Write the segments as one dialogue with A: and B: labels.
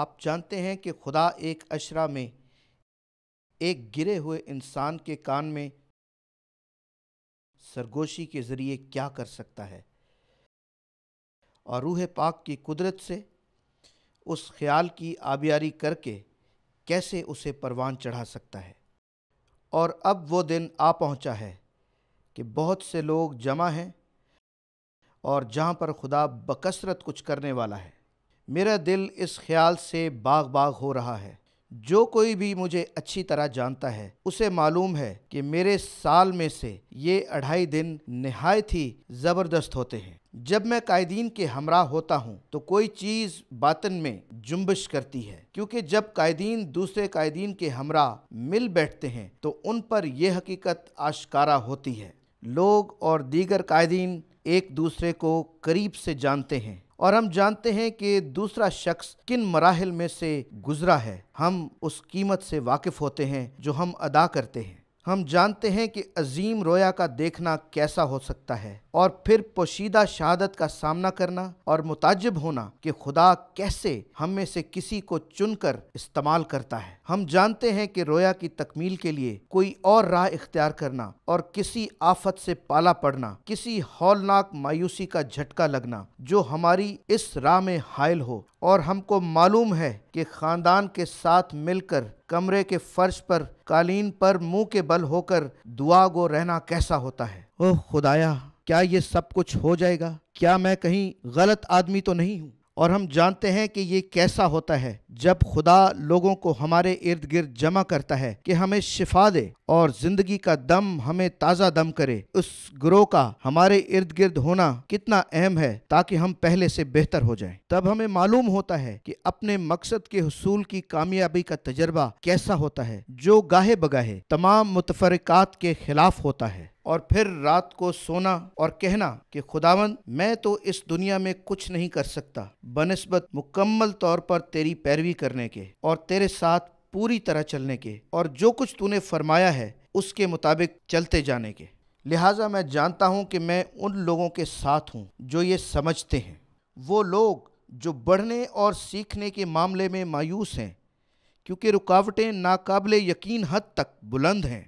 A: आप जानते हैं कि खुदा एक अशरा में एक गिरे हुए इंसान के कान में सरगोशी के ज़रिए क्या कर सकता है और रूह पाक की कुदरत से उस ख्याल की आबियारी करके कैसे उसे परवान चढ़ा सकता है और अब वो दिन आ पहुंचा है कि बहुत से लोग जमा हैं और जहाँ पर खुदा बकसरत कुछ करने वाला है मेरा दिल इस ख्याल से बाग बाग हो रहा है जो कोई भी मुझे अच्छी तरह जानता है उसे मालूम है कि मेरे साल में से ये अढ़ाई दिन नहायत ही ज़बरदस्त होते हैं जब मैं कायदीन के हमरा होता हूँ तो कोई चीज़ बातन में जुम्बश करती है क्योंकि जब कायदीन दूसरे कायदीन के हमरा मिल बैठते हैं तो उन पर यह हकीकत आशकारा होती है लोग और दीगर कायदीन एक दूसरे को करीब से जानते हैं और हम जानते हैं कि दूसरा शख्स किन मराहल में से गुजरा है हम उस कीमत से वाकिफ़ होते हैं जो हम अदा करते हैं हम जानते हैं कि अजीम रोया का देखना कैसा हो सकता है और फिर पोशीदा शहादत का सामना करना और मुताजब होना कि खुदा कैसे हम में से किसी को चुनकर इस्तेमाल करता है हम जानते हैं कि रोया की तकमील के लिए कोई और राह इख्तियार करना और किसी आफत से पाला पड़ना किसी हौलनाक मायूसी का झटका लगना जो हमारी इस राह में हायल हो और हमको मालूम है कि ख़ानदान के साथ मिलकर कमरे के फर्श पर कालीन पर मुंह के बल होकर दुआ गो रहना कैसा होता है ओह खुदाया क्या ये सब कुछ हो जाएगा क्या मैं कहीं गलत आदमी तो नहीं हूँ और हम जानते हैं कि ये कैसा होता है जब खुदा लोगों को हमारे इर्द गिर्द जमा करता है कि हमें शिफा दे और ज़िंदगी का दम हमें ताज़ा दम करे उस ग्रोह का हमारे इर्द गिर्द होना कितना अहम है ताकि हम पहले से बेहतर हो जाएं। तब हमें मालूम होता है कि अपने मकसद के हसूल की कामयाबी का तजर्बा कैसा होता है जो गाहे बगाहे तमाम मुतफरक के खिलाफ होता है और फिर रात को सोना और कहना कि खुदावन मैं तो इस दुनिया में कुछ नहीं कर सकता बनस्बत मुकम्मल तौर पर तेरी पैरवी करने के और तेरे साथ पूरी तरह चलने के और जो कुछ तूने फरमाया है उसके मुताबिक चलते जाने के लिहाजा मैं जानता हूँ कि मैं उन लोगों के साथ हूँ जो ये समझते हैं वो लोग जो बढ़ने और सीखने के मामले में मायूस हैं क्योंकि रुकावटें नाकाबले यकीन हद तक बुलंद हैं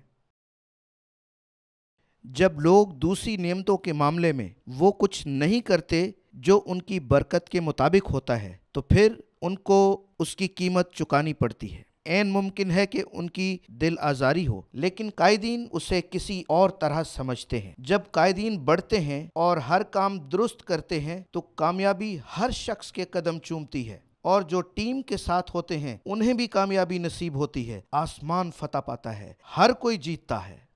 A: जब लोग दूसरी नियमतों के मामले में वो कुछ नहीं करते जो उनकी बरकत के मुताबिक होता है तो फिर उनको उसकी कीमत चुकानी पड़ती है एन मुमकिन है कि उनकी दिल आज़ारी हो लेकिन कायदीन उसे किसी और तरह समझते हैं जब कायदीन बढ़ते हैं और हर काम दुरुस्त करते हैं तो कामयाबी हर शख्स के कदम चूमती है और जो टीम के साथ होते हैं उन्हें भी कामयाबी नसीब होती है आसमान फतह पाता है हर कोई जीतता है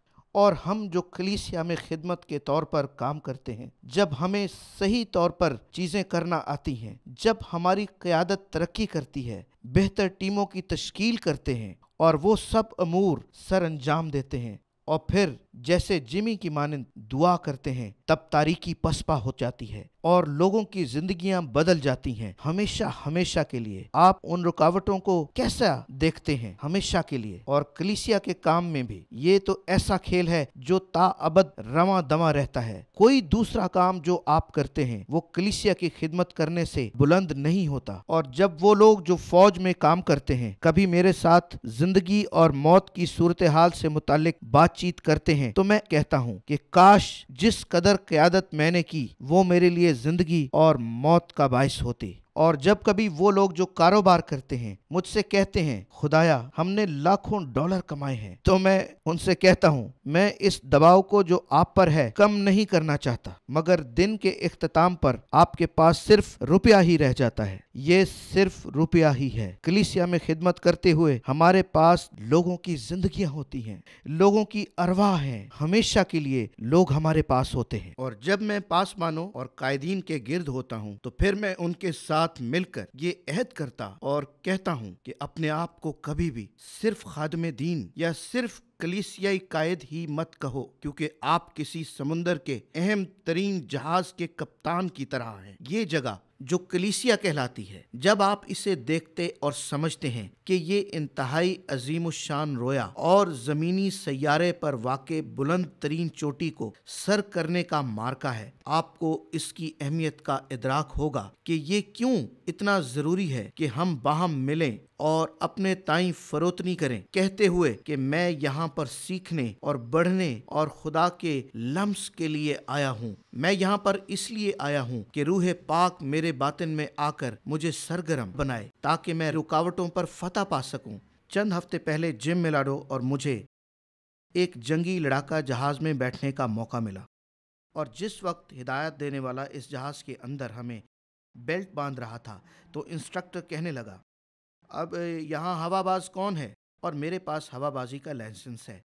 A: और हम जो कलीसिया में खिदमत के तौर पर काम करते हैं जब हमें सही तौर पर चीज़ें करना आती हैं जब हमारी क़्यादत तरक्की करती है बेहतर टीमों की तश्कील करते हैं और वो सब अमूर सर अंजाम देते हैं और फिर जैसे जिमी की मानंद दुआ करते हैं तब तारीकी पसपा हो जाती है और लोगों की जिंदगियां बदल जाती हैं हमेशा हमेशा के लिए आप उन रुकावटों को कैसा देखते हैं हमेशा के लिए और कलिसिया के काम में भी ये तो ऐसा खेल है जो ताअबद रवा दवा रहता है कोई दूसरा काम जो आप करते हैं वो कलिसिया की खिदमत करने से बुलंद नहीं होता और जब वो लोग जो फौज में काम करते हैं कभी मेरे साथ जिंदगी और मौत की सूरत हाल से मुतालिक बातचीत करते हैं हैं तो मैं कहता हूँ कि काश जिस कदर क्यादत मैंने की वो मेरे लिए जिंदगी और मौत का बायस होती और जब कभी वो लोग जो कारोबार करते हैं मुझसे कहते हैं खुदाया हमने लाखों डॉलर कमाए हैं तो मैं उनसे कहता हूँ मैं इस दबाव को जो आप पर है कम नहीं करना चाहता मगर दिन के अख्ताम पर आपके पास सिर्फ रुपया ही रह जाता है ये सिर्फ रुपया ही है कलिसिया में खिदमत करते हुए हमारे पास लोगों की जिंदगियां होती हैं लोगों की अरवाह है हमेशा के लिए लोग हमारे पास होते हैं और जब मैं पासवानों और कायदीन के गिर्द होता हूँ तो फिर मैं उनके साथ साथ मिलकर ये अहद करता और कहता हूँ कि अपने आप को कभी भी सिर्फ खादम दीन या सिर्फ कलीसियाई कायद ही मत कहो क्योंकि आप किसी समुंदर के अहम तरीन जहाज के कप्तान की तरह हैं ये जगह जो कलीसिया कहलाती है जब आप इसे देखते और समझते हैं कि ये इंतहाई अजीम शान रोया और ज़मीनी सैारे पर वाक़ बुलंद तरीन चोटी को सर करने का मार्का है आपको इसकी अहमियत का इदराक होगा कि ये क्यों इतना ज़रूरी है कि हम बाहम मिलें और अपने ताई फरोतनी करें कहते हुए कि मैं यहाँ पर सीखने और बढ़ने और खुदा के लम्स के लिए आया हूँ मैं यहाँ पर इसलिए आया हूँ कि रूह पाक मेरे मेरे बातिन में आकर मुझे सरगरम बनाए ताकि मैं रुकावटों पर फतह पा सकूं। चंद हफ्ते पहले जिम मिलाडो और मुझे एक जंगी लड़ाका जहाज़ में बैठने का मौका मिला और जिस वक्त हिदायत देने वाला इस जहाज़ के अंदर हमें बेल्ट बांध रहा था तो इंस्ट्रक्टर कहने लगा अब यहाँ हवाबाज कौन है और मेरे पास हवाबाजी का लाइसेंस है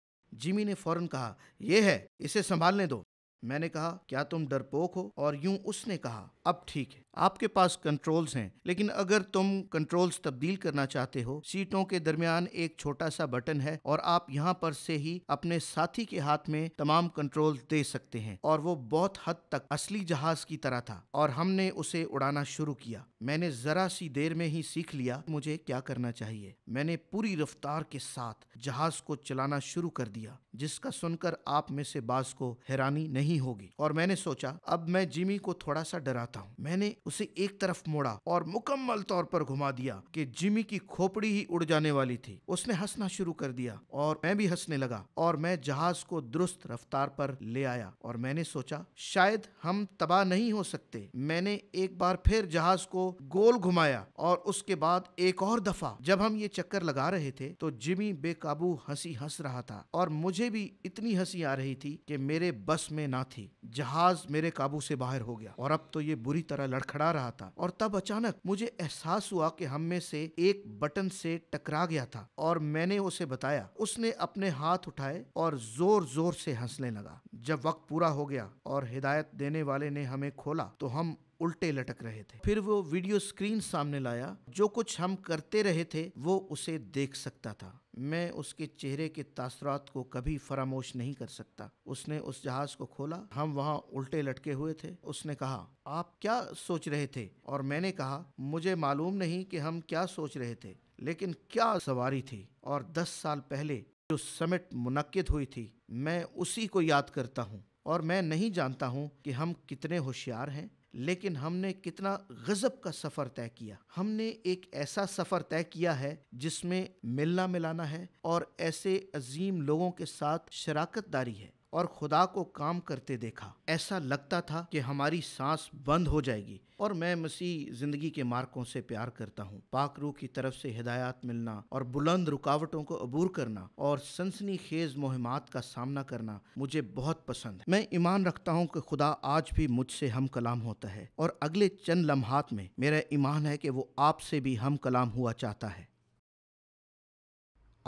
A: जिमी ने फौरन कहा यह है इसे संभालने दो मैंने कहा क्या तुम डरपोक हो और यूं उसने कहा अब ठीक है आपके पास कंट्रोल्स हैं लेकिन अगर तुम कंट्रोल्स तब्दील करना चाहते हो सीटों के दरमियान एक छोटा सा बटन है और आप यहाँ पर से ही अपने साथी के हाथ में तमाम कंट्रोल दे सकते हैं और वो बहुत हद तक असली जहाज की तरह था और हमने उसे उड़ाना शुरू किया मैंने जरा सी देर में ही सीख लिया मुझे क्या करना चाहिए मैंने पूरी रफ्तार के साथ जहाज को चलाना शुरू कर दिया जिसका सुनकर आप में से बास को हैरानी नहीं नहीं होगी और मैंने सोचा अब मैं जिमी को थोड़ा सा डराता हूँ मैंने उसे एक तरफ मोड़ा और मुकम्मल तौर पर घुमा दिया कि जिमी की खोपड़ी ही उड़ जाने वाली थी उसने हंसना शुरू कर दिया और मैं भी हंसने लगा और मैं जहाज को दुरुस्त रफ्तार पर ले आया और मैंने सोचा शायद हम तबाह नहीं हो सकते मैंने एक बार फिर जहाज को गोल घुमाया और उसके बाद एक और दफा जब हम ये चक्कर लगा रहे थे तो जिमी बेकाबू हंसी हंस रहा था और मुझे भी इतनी हंसी आ रही थी कि मेरे बस में ना थी जहाज मेरे काबू से बाहर हो गया और अब तो ये बुरी तरह लड़खड़ा रहा था और तब अचानक मुझे एहसास हुआ कि हम में से एक बटन से टकरा गया था और मैंने उसे बताया उसने अपने हाथ उठाए और जोर जोर से हंसने लगा जब वक्त पूरा हो गया और हिदायत देने वाले ने हमें खोला तो हम उल्टे लटक रहे थे फिर वो वीडियो स्क्रीन सामने लाया जो कुछ हम करते रहे थे वो उसे देख सकता था मैं उसके चेहरे के तासरात को कभी फरामोश नहीं कर सकता उसने उस जहाज़ को खोला हम वहाँ उल्टे लटके हुए थे उसने कहा आप क्या सोच रहे थे और मैंने कहा मुझे मालूम नहीं कि हम क्या सोच रहे थे लेकिन क्या सवारी थी और दस साल पहले जो समिट मुनद हुई थी मैं उसी को याद करता हूँ और मैं नहीं जानता हूँ कि हम कितने होशियार हैं लेकिन हमने कितना गज़ब का सफ़र तय किया हमने एक ऐसा सफ़र तय किया है जिसमें मिलना मिलाना है और ऐसे अजीम लोगों के साथ शराकत दारी है और खुदा को काम करते देखा ऐसा लगता था कि हमारी सांस बंद हो जाएगी और मैं मसीह जिंदगी के मार्कों से प्यार करता हूँ पाक रूह की तरफ से हिदायत मिलना और बुलंद रुकावटों को अबूर करना और सनसनी खेज मुहिमात का सामना करना मुझे बहुत पसंद है मैं ईमान रखता हूँ कि खुदा आज भी मुझसे हम कलाम होता है और अगले चंद लम्हात में मेरा ईमान है कि वो आपसे भी हम कलाम हुआ चाहता है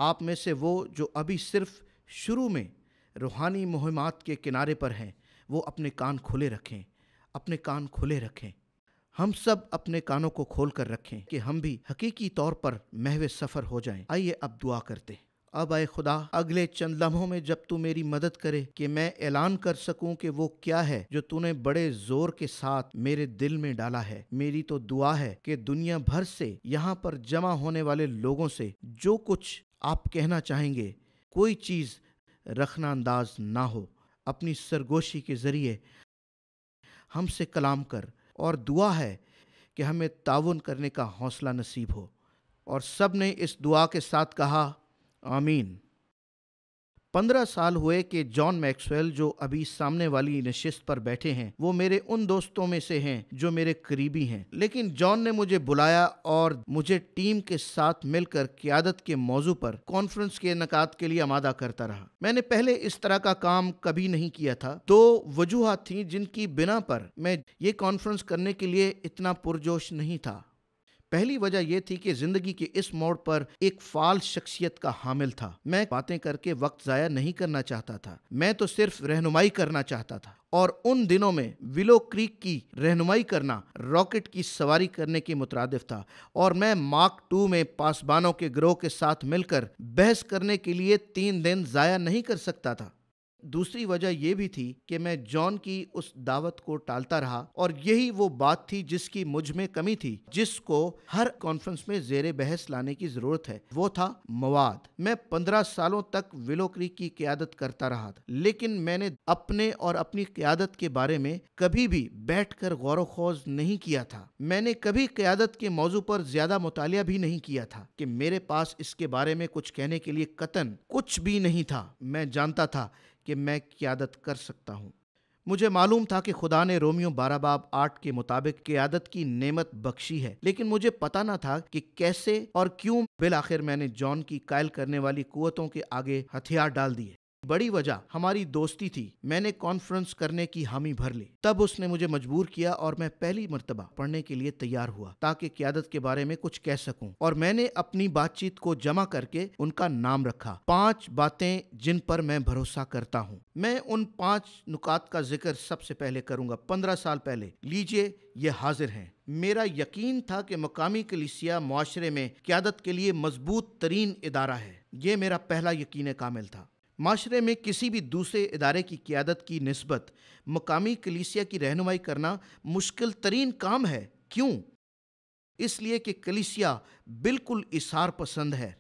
A: आप में से वो जो अभी सिर्फ शुरू में रूहानी मुहिमात के किनारे पर हैं वो अपने कान खुले रखें अपने कान खुले रखें हम सब अपने कानों को खोल कर रखें कि हम भी हकीकी तौर पर महव सफ़र हो जाएं। आइए अब दुआ करते अब आए खुदा अगले चंद लम्हों में जब तू मेरी मदद करे कि मैं ऐलान कर सकूं कि वो क्या है जो तूने बड़े जोर के साथ मेरे दिल में डाला है मेरी तो दुआ है कि दुनिया भर से यहाँ पर जमा होने वाले लोगों से जो कुछ आप कहना चाहेंगे कोई चीज़ रखना अंदाज ना हो अपनी सरगोशी के ज़रिए हमसे कलाम कर और दुआ है कि हमें ताउन करने का हौसला नसीब हो और सब ने इस दुआ के साथ कहा आमीन पंद्रह साल हुए कि जॉन मैक्सवेल जो अभी सामने वाली नशिस्त पर बैठे हैं वो मेरे उन दोस्तों में से हैं जो मेरे करीबी हैं लेकिन जॉन ने मुझे बुलाया और मुझे टीम के साथ मिलकर क्यादत के मौजू पर कॉन्फ्रेंस के नकात के लिए आमादा करता रहा मैंने पहले इस तरह का काम कभी नहीं किया था दो वजूहत थी जिनकी बिना पर मैं ये कॉन्फ्रेंस करने के लिए इतना पुरजोश नहीं था पहली वजह यह थी कि जिंदगी के इस मोड़ पर एक फाल शख्सियत का हामिल था मैं बातें करके वक्त ज़ाया नहीं करना चाहता था मैं तो सिर्फ रहनुमाई करना चाहता था और उन दिनों में विलो क्रीक की रहनुमाई करना रॉकेट की सवारी करने के मुतरद था और मैं मार्क टू में पासबानों के ग्रोह के साथ मिलकर बहस करने के लिए तीन दिन ज़ाया नहीं कर सकता था दूसरी वजह यह भी थी कि मैं जॉन की उस दावत को टालता रहा और यही वो बात थी जिसकी मुझ में कमी थी जिसको हर कॉन्फ्रेंस में जेर बहस लाने की जरूरत है वो था मवाद मैं पंद्रह सालों तक विलोकरी की क्यादत करता रहा था लेकिन मैंने अपने और अपनी क्यादत के बारे में कभी भी बैठ कर गौर खोज नहीं किया था मैंने कभी क्यादत के मौजू पर ज्यादा मुतालिया भी नहीं किया था कि मेरे पास इसके बारे में कुछ कहने के लिए कतन कुछ भी नहीं था मैं जानता था कि मैं क्यादत कर सकता हूँ मुझे मालूम था कि खुदा ने रोमियो बाराबाब आर्ट आठ के मुताबिक क्यादत की नेमत बख्शी है लेकिन मुझे पता ना था कि कैसे और क्यों बिल आखिर मैंने जॉन की कायल करने वाली कुतों के आगे हथियार डाल दिए बड़ी वजह हमारी दोस्ती थी मैंने कॉन्फ्रेंस करने की हामी भर ली तब उसने मुझे मजबूर किया और मैं पहली मरतबा पढ़ने के लिए तैयार हुआ ताकि क्यादत के बारे में कुछ कह सकूं और मैंने अपनी बातचीत को जमा करके उनका नाम रखा पांच बातें जिन पर मैं भरोसा करता हूं मैं उन पांच नुकात का जिक्र सबसे पहले करूंगा पंद्रह साल पहले लीजिए ये हाजिर हैं मेरा यकीन था कि मकामी कलिसिया माशरे में क्यादत के लिए मजबूत तरीन इदारा है ये मेरा पहला यकीन कामिल था माशरे में किसी भी दूसरे इदारे की क्यादत की नस्बत मकामी कलीसिया की रहनुमाई करना मुश्किल तरीन काम है क्यों इसलिए कि कलीसिया बिल्कुल इसार पसंद है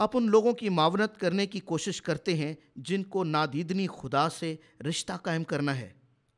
A: आप उन लोगों की मावनत करने की कोशिश करते हैं जिनको नादीदनी खुदा से रिश्ता कायम करना है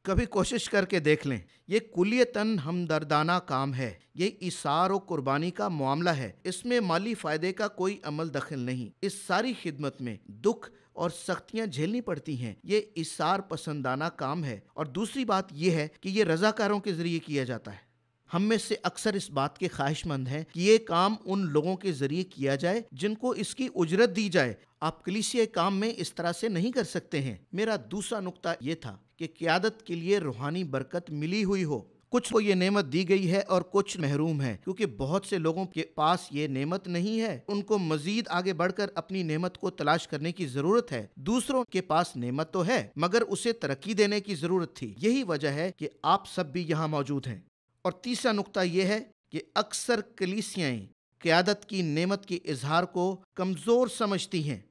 A: कभी कोशिश करके देख लें ये कुलियतन हमदर्दाना काम है ये इसार और कुर्बानी का मामला है इसमें माली फ़ायदे का कोई अमल दखल नहीं इस सारी खिदमत में दुख और सख्तियाँ झेलनी पड़ती हैं ये इसार पसंदाना काम है और दूसरी बात यह है कि ये रजाकारों के ज़रिए किया जाता है हम में से अक्सर इस बात के ख्वाहिशमंद हैं कि ये काम उन लोगों के ज़रिए किया जाए जिनको इसकी उजरत दी जाए आप कलिसिया काम में इस तरह से नहीं कर सकते हैं मेरा दूसरा नुकता ये था कि क्यादत के लिए रूहानी बरकत मिली हुई हो कुछ को ये नेमत दी गई है और कुछ महरूम है क्योंकि बहुत से लोगों के पास ये नेमत नहीं है उनको मजीद आगे बढ़कर अपनी नेमत को तलाश करने की जरूरत है दूसरों के पास नेमत तो है मगर उसे तरक्की देने की जरूरत थी यही वजह है कि आप सब भी यहाँ मौजूद हैं और तीसरा नुकता यह है कि अक्सर कलीसियाएँ क्यादत की नेमत के इजहार को कमज़ोर समझती हैं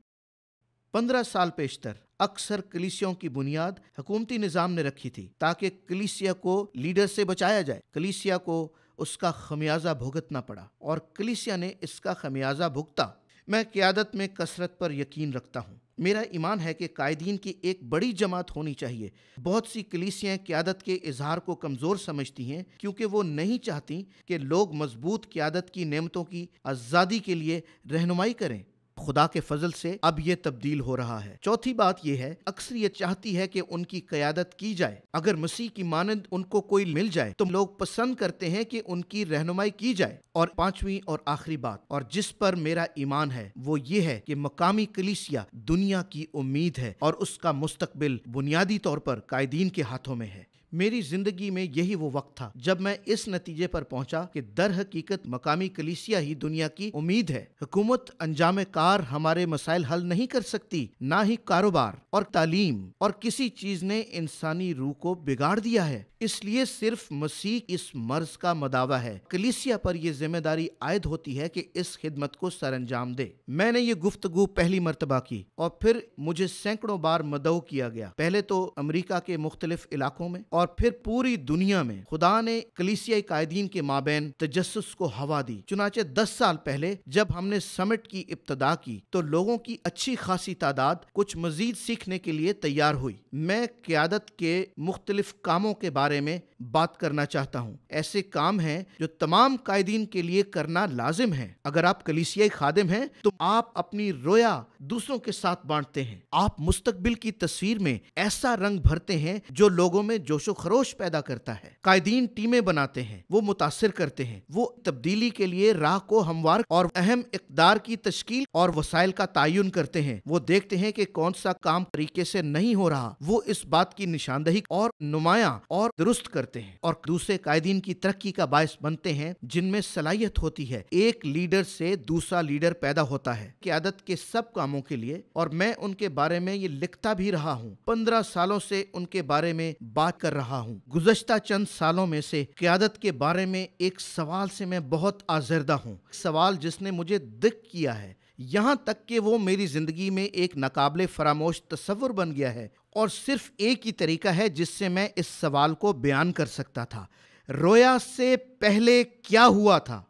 A: पंद्रह साल पेशतर अक्सर कलिसियों की बुनियाद हकूमती निज़ाम ने रखी थी ताकि कलिसिया को लीडर से बचाया जाए कलिसिया को उसका खमियाजा भुगतना पड़ा और कलिसिया ने इसका खमियाजा भुगता मैं क्यादत में कसरत पर यकीन रखता हूँ मेरा ईमान है कि कायदीन की एक बड़ी जमात होनी चाहिए बहुत सी कलीसियाँ क्यादत के इजहार को कमज़ोर समझती हैं क्योंकि वो नहीं चाहती कि लोग मजबूत क्यादत की नेमतों की आज़ादी के लिए रहनुमाई करें खुदा के फजल से अब ये तब्दील हो रहा है चौथी बात यह है अक्सर ये चाहती है कि उनकी क्यादत की जाए अगर मसीह की मानद उनको कोई मिल जाए तो लोग पसंद करते हैं कि उनकी रहनुमाई की जाए और पांचवी और आखिरी बात और जिस पर मेरा ईमान है वो ये है कि मकामी कलिसिया दुनिया की उम्मीद है और उसका मुस्तकबिल बुनियादी तौर पर कायदीन के हाथों में है मेरी जिंदगी में यही वो वक्त था जब मैं इस नतीजे पर पहुंचा कि दर हकीकत मकामी कलीसिया ही दुनिया की उम्मीद है हुकूमत अंजाम कार हमारे मसाइल हल नहीं कर सकती ना ही कारोबार और तालीम और किसी चीज ने इंसानी रूह को बिगाड़ दिया है इसलिए सिर्फ मसीह इस मर्ज का मदावा है कलीसिया पर यह जिम्मेदारी आयद होती है कि इस खिदमत को सर अंजाम दे मैंने ये गुफ्तगु पहली मरतबा की और फिर मुझे सैकड़ों बार मदऊ किया गया पहले तो अमरीका के मुख्तलिफ इलाकों में और फिर पूरी दुनिया में खुदा ने कलीसिया कायदीन के माबेन तजस को हवा दी चुनाचे दस साल पहले जब हमने समिट की इब्तदा की तो लोगों की अच्छी खासी तादाद कुछ मजीद सीखने के लिए तैयार हुई मैं क्यादत के मुख्तलिफ कामों के बारे बारे में बात करना चाहता हूँ ऐसे काम हैं जो तमाम कायदीन के लिए करना लाजिम है अगर आप कलीसियाई खादिम हैं तो आप अपनी रोया दूसरों के साथ बांटते हैं आप मुस्तकबिल की तस्वीर में ऐसा रंग भरते हैं जो लोगों में जोशो खरोश पैदा करता है कायदीन टीमें बनाते हैं वो मुतासर करते हैं वो तब्दीली के लिए राह को हमवार और अहम इकदार की तश्कील और वसाइल का तयन करते हैं वो देखते हैं कि कौन सा काम तरीके से नहीं हो रहा वो इस बात की निशानदही और नुमाया और दुरुस्त करते हैं और दूसरे कायदीन की तरक्की का बायस बनते हैं जिनमें सलाहियत होती है एक लीडर से दूसरा लीडर पैदा होता है क्यादत के सब कामों के लिए और मैं उनके बारे में ये लिखता भी रहा हूँ पंद्रह सालों से उनके बारे में बात कर रहा हूँ गुजश्ता चंद सालों में से क्यादत के बारे में एक सवाल से मैं बहुत आजरदा हूँ सवाल जिसने मुझे दिख किया है यहाँ तक कि वो मेरी ज़िंदगी में एक नाकबले फरामोश तस्वुर बन गया है और सिर्फ एक ही तरीका है जिससे मैं इस सवाल को बयान कर सकता था रोया से पहले क्या हुआ था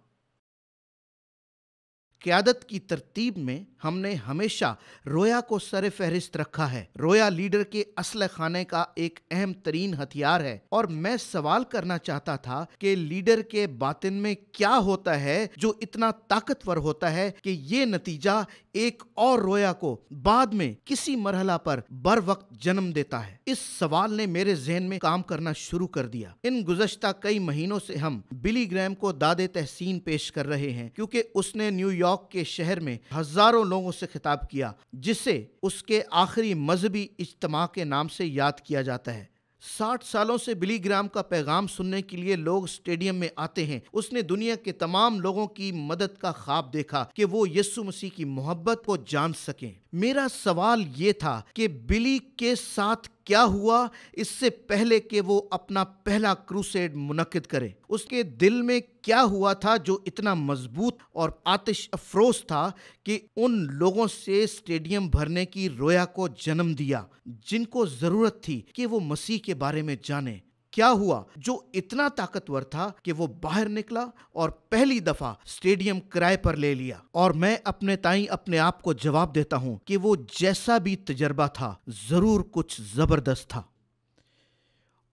A: क्यादत की तरतीब में हमने हमेशा रोया को सर फहरिस्त रखा है रोया लीडर के असल खाने का एक अहम तरीन हथियार है और मैं सवाल करना चाहता था कि लीडर के बातिन में क्या होता है जो इतना ताकतवर होता है कि ये नतीजा एक और रोया को बाद में किसी मरहला पर बर वक्त जन्म देता है इस सवाल ने मेरे जहन में काम करना शुरू कर दिया इन गुजश्ता कई महीनों से हम बिली ग्रैम को दादे तहसीन पेश कर रहे हैं क्योंकि उसने न्यूयॉर्क के शहर में हजारों लोगों से खिताब किया जिसे उसके आखिरी मजहबी इज्तम के नाम से याद किया जाता है साठ सालों से बिली ग्राम का पैगाम सुनने के लिए लोग स्टेडियम में आते हैं उसने दुनिया के तमाम लोगों की मदद का ख्वाब देखा कि वो यस्सु मसीह की मोहब्बत को जान सकें मेरा सवाल ये था कि बिली के साथ क्या हुआ इससे पहले कि वो अपना पहला क्रूसेड मुनद करे उसके दिल में क्या हुआ था जो इतना मजबूत और आतिश अफरोज था कि उन लोगों से स्टेडियम भरने की रोया को जन्म दिया जिनको ज़रूरत थी कि वो मसीह के बारे में जाने क्या हुआ जो इतना ताकतवर था कि वो बाहर निकला और पहली दफा स्टेडियम किराए पर ले लिया और मैं अपने ताई अपने आप को जवाब देता हूं कि वो जैसा भी तजर्बा था जरूर कुछ जबरदस्त था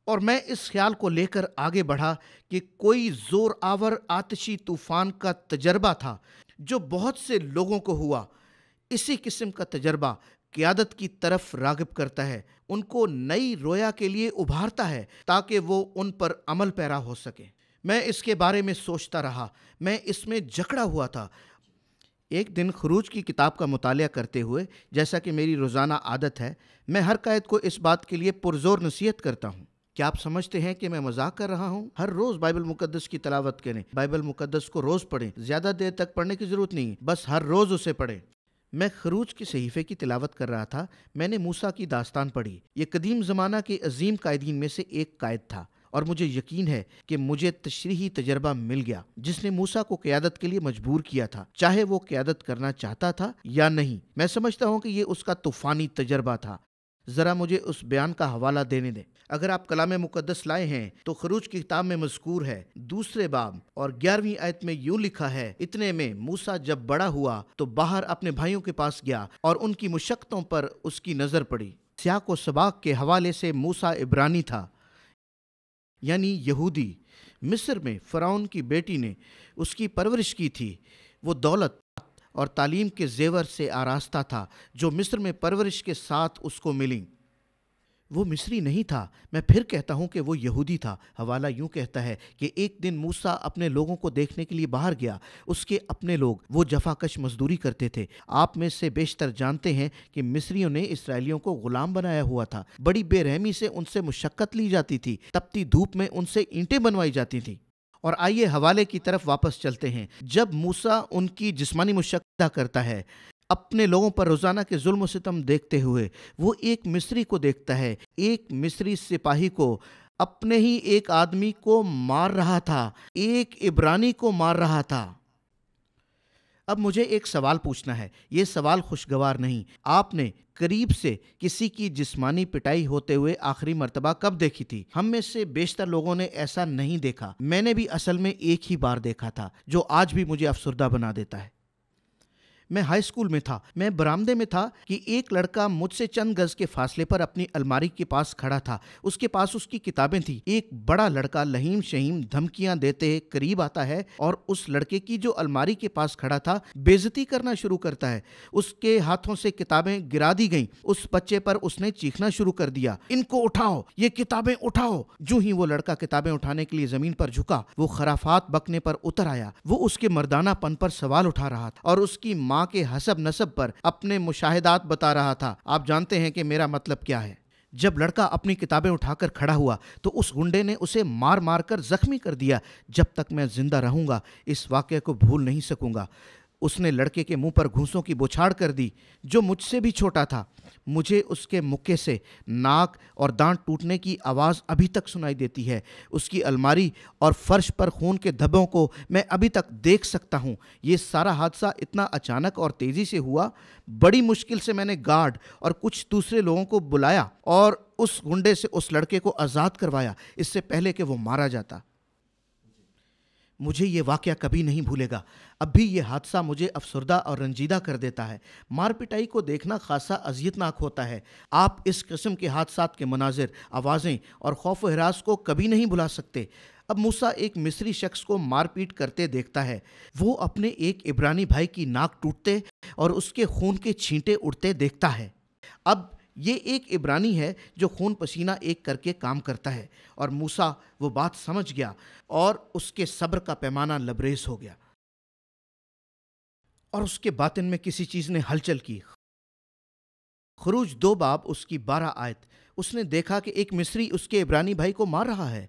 A: और मैं इस ख्याल को लेकर आगे बढ़ा कि कोई जोर आवर आतशी तूफान का तजर्बा था जो बहुत से लोगों को हुआ इसी किस्म का तजर्बा क्यादत की तरफ रागब करता है उनको नई रोया के लिए उभारता है ताकि वो उन पर अमल पैरा हो सके मैं इसके बारे में सोचता रहा मैं इसमें जकड़ा हुआ था एक दिन खरूज की किताब का मुताल करते हुए जैसा कि मेरी रोज़ाना आदत है मैं हर कायद को इस बात के लिए पुरजोर नसीहत करता हूँ क्या आप समझते हैं कि मैं मजाक कर रहा हूँ हर रोज़ बाइबल मुकद्दस की तलावत करें बाइबल मुकद्दस को रोज़ पढ़ें ज़्यादा देर तक पढ़ने की ज़रूरत नहीं बस हर रोज़ उसे पढ़ें मैं खरूज के सहीफे की तिलावत कर रहा था मैंने मूसा की दास्तान पढ़ी ये कदीम ज़माना के अजीम कायदीन में से एक कायद था और मुझे यकीन है कि मुझे तशरी तजर्बा मिल गया जिसने मूसा को क्यादत के लिए मजबूर किया था चाहे वो क्यादत करना चाहता था या नहीं मैं समझता हूँ कि ये उसका तूफ़ानी तजर्बा था ज़रा मुझे उस बयान का हवाला देने दें अगर आप कलाम मुकदस लाए हैं तो खरूज की किताब में मजकूर है दूसरे बाब और ग्यारहवीं आयत में यूं लिखा है इतने में मूसा जब बड़ा हुआ तो बाहर अपने भाइयों के पास गया और उनकी मुशक्तों पर उसकी नज़र पड़ी स्याक व सबाक के हवाले से मूसा इब्रानी था यानी यहूदी मिस्र में फ़राउन की बेटी ने उसकी परवरिश की थी वो दौलत और तालीम के जेवर से आरास्ता था जो मिस्र में परवरिश के साथ उसको मिली वो मिस्री नहीं था मैं फिर कहता हूँ कि वो यहूदी था हवाला यूँ कहता है कि एक दिन मूसा अपने लोगों को देखने के लिए बाहर गया उसके अपने लोग वो जफाकश मजदूरी करते थे आप में से बेशतर जानते हैं कि मिस्रियों ने इसराइलियों को गुलाम बनाया हुआ था बड़ी बेरहमी से उनसे मुशक्क़त ली जाती थी तपती धूप में उनसे ईंटें बनवाई जाती थी और आइए हवाले की तरफ वापस चलते हैं जब मूसा उनकी जिस्मानी मुशक्दा करता है अपने लोगों पर रोज़ाना के जुल्म सितम देखते हुए वो एक मिस्री को देखता है एक मिस्री सिपाही को अपने ही एक आदमी को मार रहा था एक इब्रानी को मार रहा था अब मुझे एक सवाल पूछना है ये सवाल खुशगवार नहीं आपने करीब से किसी की जिस्मानी पिटाई होते हुए आखिरी मरतबा कब देखी थी हम में से बेशतर लोगों ने ऐसा नहीं देखा मैंने भी असल में एक ही बार देखा था जो आज भी मुझे अफसरदा बना देता है मैं हाई स्कूल में था मैं बरामदे में था कि एक लड़का मुझसे चंद गज के फासले पर अपनी अलमारी के पास खड़ा था उसके पास उसकी किताबें थी एक बड़ा लड़का लहीम शहीम धमकियां देते करीब आता है और उस लड़के की जो अलमारी के पास खड़ा था बेजती करना शुरू करता है उसके हाथों से किताबें गिरा दी गई उस बच्चे पर उसने चीखना शुरू कर दिया इनको उठाओ ये किताबें उठाओ जो ही वो लड़का किताबें उठाने के लिए जमीन पर झुका वो खराफात बकने पर उतर आया वो उसके मर्दानापन पर सवाल उठा रहा था और उसकी माँ माँ के हसब नसब पर अपने मुशाहिदात बता रहा था आप जानते हैं कि मेरा मतलब क्या है जब लड़का अपनी किताबें उठाकर खड़ा हुआ तो उस गुंडे ने उसे मार मार कर जख्मी कर दिया जब तक मैं जिंदा रहूंगा इस वाक्य को भूल नहीं सकूंगा उसने लड़के के मुंह पर घूसों की बुछाड़ कर दी जो मुझसे भी छोटा था मुझे उसके मुक्के से नाक और दांत टूटने की आवाज़ अभी तक सुनाई देती है उसकी अलमारी और फर्श पर खून के धब्बों को मैं अभी तक देख सकता हूँ ये सारा हादसा इतना अचानक और तेज़ी से हुआ बड़ी मुश्किल से मैंने गार्ड और कुछ दूसरे लोगों को बुलाया और उस गुंडे से उस लड़के को आज़ाद करवाया इससे पहले कि वो मारा जाता मुझे ये वाक्य कभी नहीं भूलेगा अब भी ये हादसा मुझे अफसरदा और रंजीदा कर देता है मार पिटाई को देखना खासा अजियतनाक होता है आप इस किस्म के हादसा के मनाजिर आवाज़ें और खौफ हरास को कभी नहीं भुला सकते अब मूसा एक मिस्री शख्स को मारपीट करते देखता है वो अपने एक इब्रानी भाई की नाक टूटते और उसके खून के छींटे उड़ते देखता है अब ये एक इब्रानी है जो खून पसीना एक करके काम करता है और मूसा वो बात समझ गया और उसके सब्र का पैमाना लबरेज हो गया और उसके बातिन में किसी चीज़ ने हलचल की खरूज दो बाब उसकी बारह आयत उसने देखा कि एक मिस्री उसके इब्रानी भाई को मार रहा है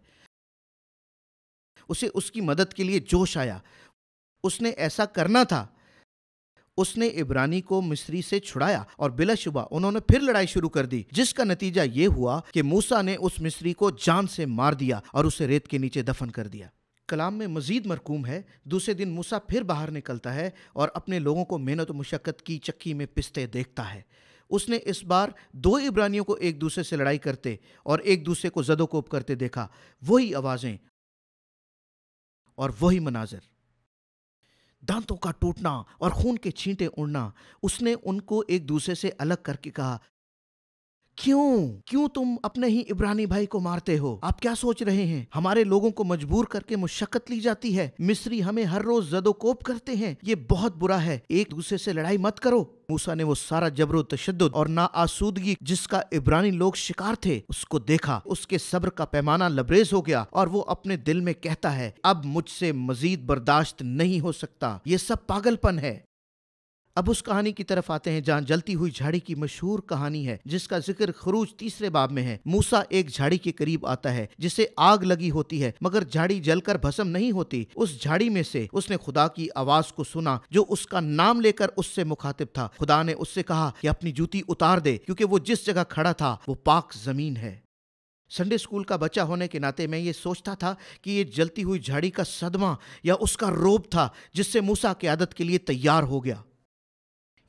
A: उसे उसकी मदद के लिए जोश आया उसने ऐसा करना था उसने इब्रानी को मिस्री से छुड़ाया और बिलाशुबा उन्होंने फिर लड़ाई शुरू कर दी जिसका नतीजा ये हुआ कि मूसा ने उस मिस्री को जान से मार दिया और उसे रेत के नीचे दफन कर दिया कलाम में मजीद मरकूम है दूसरे दिन मूसा फिर बाहर निकलता है और अपने लोगों को मेहनत तो मुशक्क़त की चक्की में पिसते देखता है उसने इस बार दो इब्रानियों को एक दूसरे से लड़ाई करते और एक दूसरे को जदोकोप करते देखा वही आवाज़ें और वही मनाजर दांतों का टूटना और खून के छींटे उड़ना उसने उनको एक दूसरे से अलग करके कहा क्यों क्यों तुम अपने ही इब्रानी भाई को मारते हो आप क्या सोच रहे हैं हमारे लोगों को मजबूर करके मुशक्कत ली जाती है मिस्री हमें हर रोज जदोकोप करते हैं ये बहुत बुरा है एक दूसरे से लड़ाई मत करो मूसा ने वो सारा जबरो तशद और ना आसूदगी जिसका इब्रानी लोग शिकार थे उसको देखा उसके सब्र का पैमाना लबरेज हो गया और वो अपने दिल में कहता है अब मुझसे मजीद बर्दाश्त नहीं हो सकता ये सब पागलपन है अब उस कहानी की तरफ आते हैं जहाँ जलती हुई झाड़ी की मशहूर कहानी है जिसका जिक्र खरूज तीसरे बाब में है मूसा एक झाड़ी के करीब आता है जिसे आग लगी होती है मगर झाड़ी जलकर भस्म नहीं होती उस झाड़ी में से उसने खुदा की आवाज को सुना जो उसका नाम लेकर उससे मुखातिब था खुदा ने उससे कहा कि अपनी जूती उतार दे क्योंकि वो जिस जगह खड़ा था वो पाक जमीन है संडे स्कूल का बच्चा होने के नाते मैं ये सोचता था कि ये जलती हुई झाड़ी का सदमा या उसका रोब था जिससे मूसा की आदत के लिए तैयार हो गया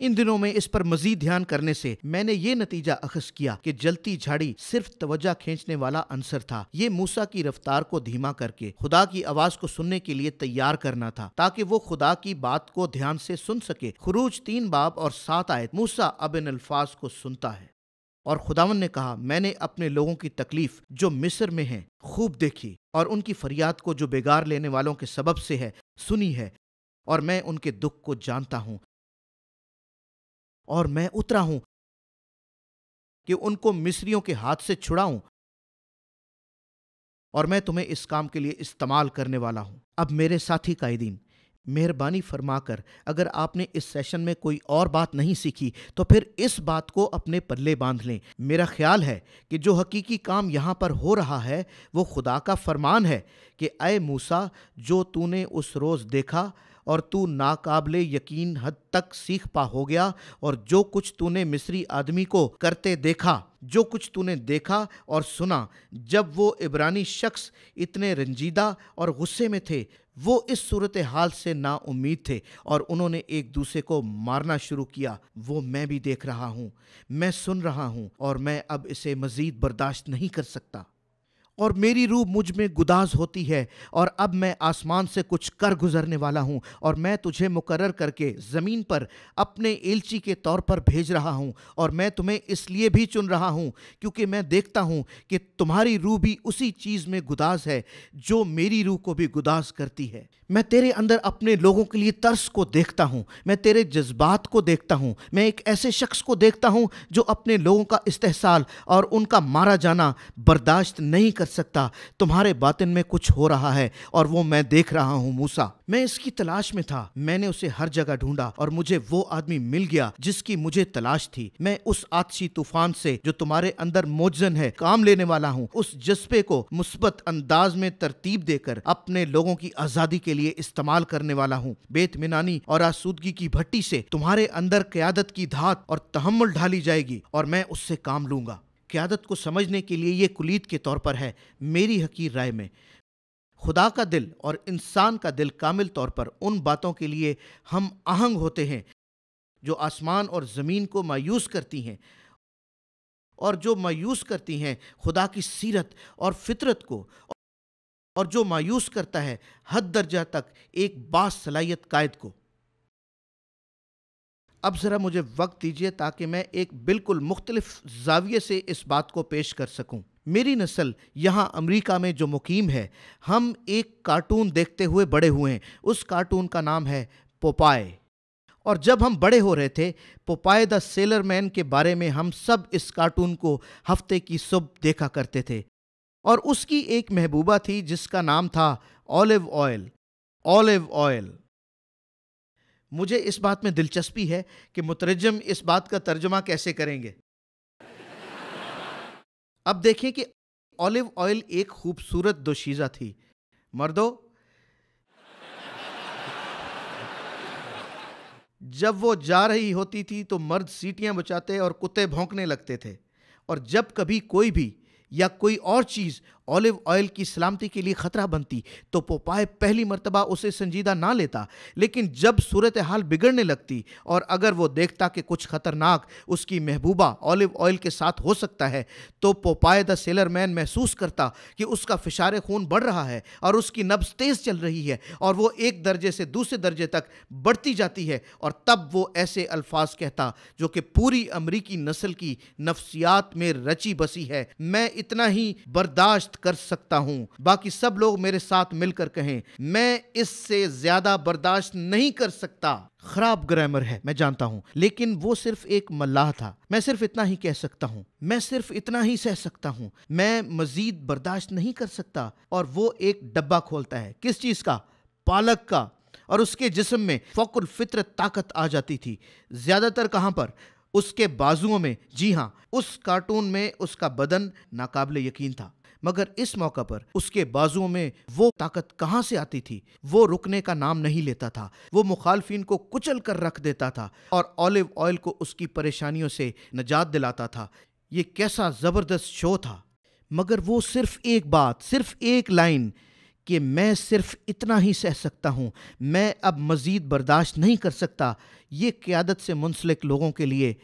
A: इन दिनों में इस पर मजीद ध्यान करने से मैंने ये नतीजा अखज किया कि जलती झाड़ी सिर्फ तवज्जा खींचने वाला अंसर था ये मूसा की रफ्तार को धीमा करके खुदा की आवाज को सुनने के लिए तैयार करना था ताकि वो खुदा की बात को ध्यान से सुन सके खरूज तीन बाब और सात आयत मूसा अब इन अल्फाज को सुनता है और खुदावन ने कहा मैंने अपने लोगों की तकलीफ जो मिस्र में है खूब देखी और उनकी फरियाद को जो बेगार लेने वालों के सबब से है सुनी है और मैं उनके दुख को जानता हूँ और मैं उतरा हूं कि उनको मिस्रियों के हाथ से छुड़ाऊं और मैं तुम्हें इस काम के लिए इस्तेमाल करने वाला हूं अब मेरे साथी कायदीन मेहरबानी फरमाकर अगर आपने इस सेशन में कोई और बात नहीं सीखी तो फिर इस बात को अपने पल्ले बांध लें मेरा ख्याल है कि जो हकीकी काम यहाँ पर हो रहा है वो खुदा का फरमान है कि अय मूसा जो तूने उस रोज़ देखा और तू नाकाबले यकीन हद तक सीख पा हो गया और जो कुछ तूने मिस्री आदमी को करते देखा जो कुछ तूने देखा और सुना जब वो इब्रानी शख्स इतने रंजीदा और गुस्से में थे वो इस सूरत हाल से ना उम्मीद थे और उन्होंने एक दूसरे को मारना शुरू किया वो मैं भी देख रहा हूँ मैं सुन रहा हूँ और मैं अब इसे मज़ीद बर्दाश्त नहीं कर सकता और मेरी रूह मुझ में गुदाज होती है और अब मैं आसमान से कुछ कर गुजरने वाला हूँ और मैं तुझे मुकर करके ज़मीन पर अपने एलची के तौर पर भेज रहा हूँ और मैं तुम्हें इसलिए भी चुन रहा हूँ क्योंकि मैं देखता हूँ कि तुम्हारी रूह भी उसी चीज़ में गुदाज है जो मेरी रूह को भी गुदाज करती है मैं तेरे अंदर अपने लोगों के लिए तर्स को देखता हूँ मैं तेरे जज्बात को देखता हूँ मैं एक ऐसे शख्स को देखता हूँ जो अपने लोगों का इस्तेसाल और उनका मारा जाना बर्दाश्त नहीं कर कर सकता तुम्हारे बातिन में कुछ हो रहा है और वो मैं देख रहा हूँ मूसा मैं इसकी तलाश में था मैंने उसे हर जगह ढूंढा और मुझे वो आदमी मिल गया जिसकी मुझे तलाश थी मैं उस आदसी तूफान से जो तुम्हारे अंदर मोजन है काम लेने वाला हूँ उस जज्बे को मुस्बत अंदाज में तरतीब देकर अपने लोगों की आजादी के लिए इस्तेमाल करने वाला हूँ बेतमिनानी और आसूदगी की भट्टी से तुम्हारे अंदर क्यादत की धात और तहमुल ढाली जाएगी और मैं उससे काम लूंगा क़्यादत को समझने के लिए ये कुलीद के तौर पर है मेरी हकीर राय में खुदा का दिल और इंसान का दिल कामिल तौर पर उन बातों के लिए हम आहंग होते हैं जो आसमान और ज़मीन को मायूस करती हैं और जो मायूस करती हैं खुदा की सीरत और फितरत को और जो मायूस करता है हद दर्जा तक एक बासलाहियत कायद को अब ज़रा मुझे वक्त दीजिए ताकि मैं एक बिल्कुल मुख्तलिफ जाविये से इस बात को पेश कर सकूँ मेरी नस्ल यहाँ अमेरिका में जो मुकीम है हम एक कार्टून देखते हुए बड़े हुए हैं उस कार्टून का नाम है पोपाए और जब हम बड़े हो रहे थे पोपाए द सेलर मैन के बारे में हम सब इस कार्टून को हफ्ते की सुबह देखा करते थे और उसकी एक महबूबा थी जिसका नाम था ऑलिव ऑयल ऑलिव ऑयल मुझे इस बात में दिलचस्पी है कि मुतरजम इस बात का तर्जमा कैसे करेंगे अब देखें कि ऑलिव ऑयल एक खूबसूरत दोशीज़ा थी मर्दो जब वो जा रही होती थी तो मर्द सीटियां बचाते और कुत्ते भौंकने लगते थे और जब कभी कोई भी या कोई और चीज़ ऑलिव ऑयल की सलामती के लिए खतरा बनती तो पोपाए पहली मरतबा उसे संजीदा ना लेता लेकिन जब सूरत हाल बिगड़ने लगती और अगर वो देखता कि कुछ खतरनाक उसकी महबूबा ऑलिव ऑयल के साथ हो सकता है तो पोपाए द सेलर मैन महसूस करता कि उसका फिशार खून बढ़ रहा है और उसकी नब्स तेज़ चल रही है और वो एक दर्जे से दूसरे दर्जे तक बढ़ती जाती है और तब वो ऐसे अल्फाज कहता जो कि पूरी अमरीकी नस्ल की नफ्सियात में रची बसी है मैं इतना ही बर्दाश्त बर्दाश्त कर सकता हूँ बाकी सब लोग मेरे साथ मिलकर कहें मैं इससे ज्यादा बर्दाश्त नहीं कर सकता खराब ग्रामर है मैं जानता हूं लेकिन वो सिर्फ एक मल्लाह था मैं सिर्फ इतना ही कह सकता हूं मैं सिर्फ इतना ही सह सकता हूँ मैं मजीद बर्दाश्त नहीं कर सकता और वो एक डब्बा खोलता है किस चीज़ का पालक का और उसके जिस्म में फोकुल फितर ताकत आ जाती थी ज़्यादातर कहां पर उसके बाजुओं में जी हाँ उस कार्टून में उसका बदन नाकाबले यकीन था मगर इस मौका पर उसके बाजुओं में वो ताकत कहाँ से आती थी वो रुकने का नाम नहीं लेता था वो मुखालफिन को कुचल कर रख देता था और ऑलिव ऑयल को उसकी परेशानियों से नजात दिलाता था ये कैसा ज़बरदस्त शो था मगर वो सिर्फ एक बात सिर्फ एक लाइन कि मैं सिर्फ इतना ही सह सकता हूँ मैं अब मज़ीद बर्दाश्त नहीं कर सकता ये क़्यादत से मुंसलिक लोगों के लिए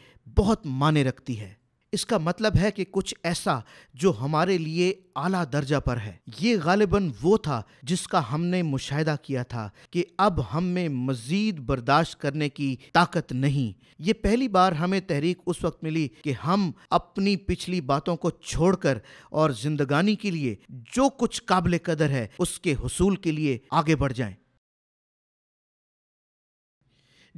A: बहुत माने रखती है इसका मतलब है कि कुछ ऐसा जो हमारे लिए आला दर्जा पर है ये गालिबन वो था जिसका हमने मुशाहिदा किया था कि अब हम में मज़ीद बर्दाश्त करने की ताकत नहीं ये पहली बार हमें तहरीक उस वक्त मिली कि हम अपनी पिछली बातों को छोड़कर और जिंदगानी के लिए जो कुछ काबिल कदर है उसके हसूल के लिए आगे बढ़ जाएं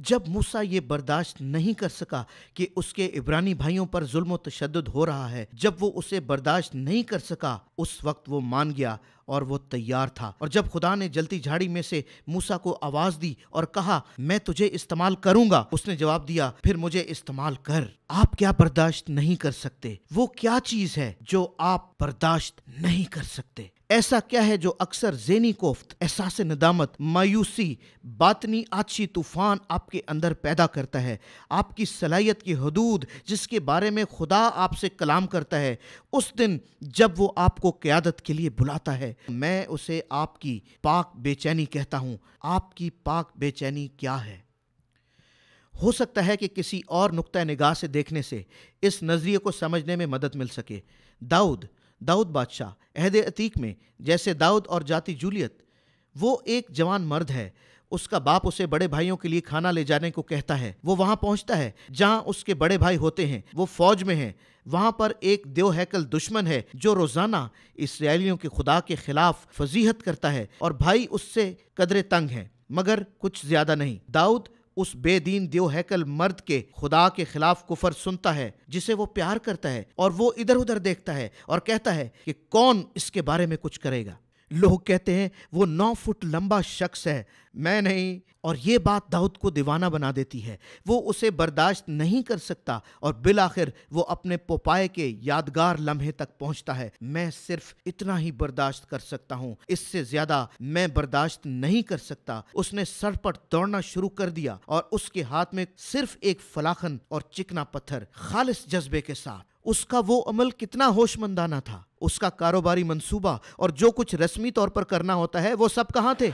A: जब मूसा ये बर्दाश्त नहीं कर सका कि उसके इब्रानी भाइयों पर जुल्म तशद हो रहा है जब वो उसे बर्दाश्त नहीं कर सका उस वक्त वो मान गया और वो तैयार था और जब खुदा ने जलती झाड़ी में से मूसा को आवाज दी और कहा मैं तुझे इस्तेमाल करूंगा उसने जवाब दिया फिर मुझे इस्तेमाल कर आप क्या बर्दाश्त नहीं कर सकते वो क्या चीज है जो आप बर्दाश्त नहीं कर सकते ऐसा क्या है जो अक्सर जेनी कोफ्त एहसास नदामत मायूसी बातनी आछी तूफान आपके अंदर पैदा करता है आपकी सलाहियत की हदूद जिसके बारे में खुदा आपसे कलाम करता है उस दिन जब वो आपको क़्यादत के लिए बुलाता है मैं उसे आपकी पाक बेचैनी कहता हूँ आपकी पाक बेचैनी क्या है हो सकता है कि किसी और नुक़ नगाह से देखने से इस नज़रिए को समझने में मदद मिल सके दाऊद दाऊद बादशाह अहद अतीक में जैसे दाऊद और जाति जूलियत वो एक जवान मर्द है उसका बाप उसे बड़े भाइयों के लिए खाना ले जाने को कहता है वो वहां पहुंचता है जहां उसके बड़े भाई होते हैं वो फौज में है वहां पर एक देव हैकल दुश्मन है जो रोजाना इसराइलियों के खुदा के खिलाफ फजीहत करता है और भाई उससे कदरे तंग है मगर कुछ ज्यादा नहीं दाऊद उस बेदीन देव हैकल मर्द के खुदा के खिलाफ कुफर सुनता है जिसे वो प्यार करता है और वो इधर उधर देखता है और कहता है कि कौन इसके बारे में कुछ करेगा लोग कहते हैं वो नौ फुट लंबा शख्स है मैं नहीं और ये बात दाऊद को दीवाना बना देती है वो उसे बर्दाश्त नहीं कर सकता और बिल आखिर वो अपने पोपाए के यादगार लम्हे तक पहुंचता है मैं सिर्फ इतना ही बर्दाश्त कर सकता हूँ इससे ज्यादा मैं बर्दाश्त नहीं कर सकता उसने सर पर दौड़ना शुरू कर दिया और उसके हाथ में सिर्फ एक फलाखन और चिकना पत्थर खालिश जज्बे के साथ उसका वो अमल कितना होशमंदाना था उसका कारोबारी मंसूबा और जो कुछ रस्मी तौर पर करना होता है वो सब कहाँ थे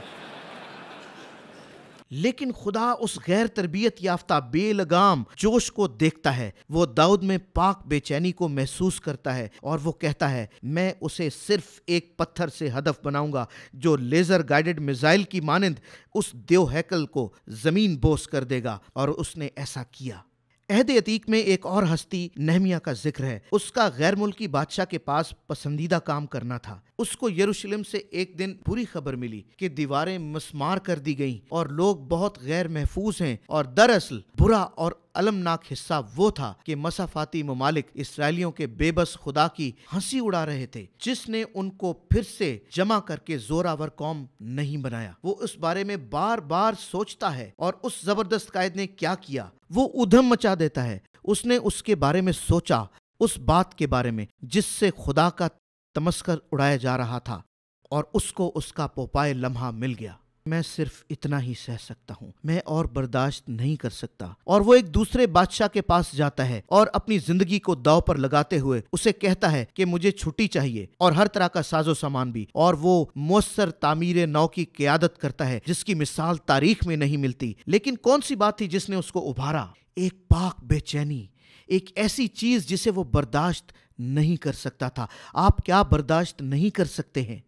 A: लेकिन खुदा उस गैर तरबियत याफ्ता बेलगाम जोश को देखता है वो दाऊद में पाक बेचैनी को महसूस करता है और वो कहता है मैं उसे सिर्फ एक पत्थर से हदफ बनाऊंगा जो लेज़र गाइडेड मिज़ाइल की मानंद उस देव हैकल को ज़मीन बोस कर देगा और उसने ऐसा किया अहद अतीक में एक और हस्ती नहमिया का जिक्र है उसका गैर मुल्की बादशाह के पास पसंदीदा काम करना था उसको यरूशलेम से एक दिन बुरी खबर मिली कि दीवारें मस्मार कर दी गईं और लोग बहुत गैर महफूज हैं और दरअसल बुरा और अलमनाक हिस्सा वो था कि मसाफाती ममालिक इसराइलियों के बेबस खुदा की हंसी उड़ा रहे थे जिसने उनको फिर से जमा करके जोरावर कौम नहीं बनाया वो उस बारे में बार बार सोचता है और उस जबरदस्त कायद ने क्या किया वो उधम मचा देता है उसने उसके बारे में सोचा उस बात के बारे में जिससे खुदा का तमस्कर उड़ाया जा रहा था और उसको उसका पोपाए लम्हा मिल गया मैं सिर्फ इतना ही सह सकता हूँ मैं और बर्दाश्त नहीं कर सकता और वो एक दूसरे बादशाह के पास जाता है और अपनी जिंदगी को दाव पर लगाते हुए उसे कहता है कि मुझे छुट्टी चाहिए और हर तरह का साजो सामान भी और वो मौसर तामीर नौ की क्यादत करता है जिसकी मिसाल तारीख में नहीं मिलती लेकिन कौन सी बात थी जिसने उसको उभारा एक पाक बेचैनी एक ऐसी चीज जिसे वो बर्दाश्त नहीं कर सकता था आप क्या बर्दाश्त नहीं कर सकते हैं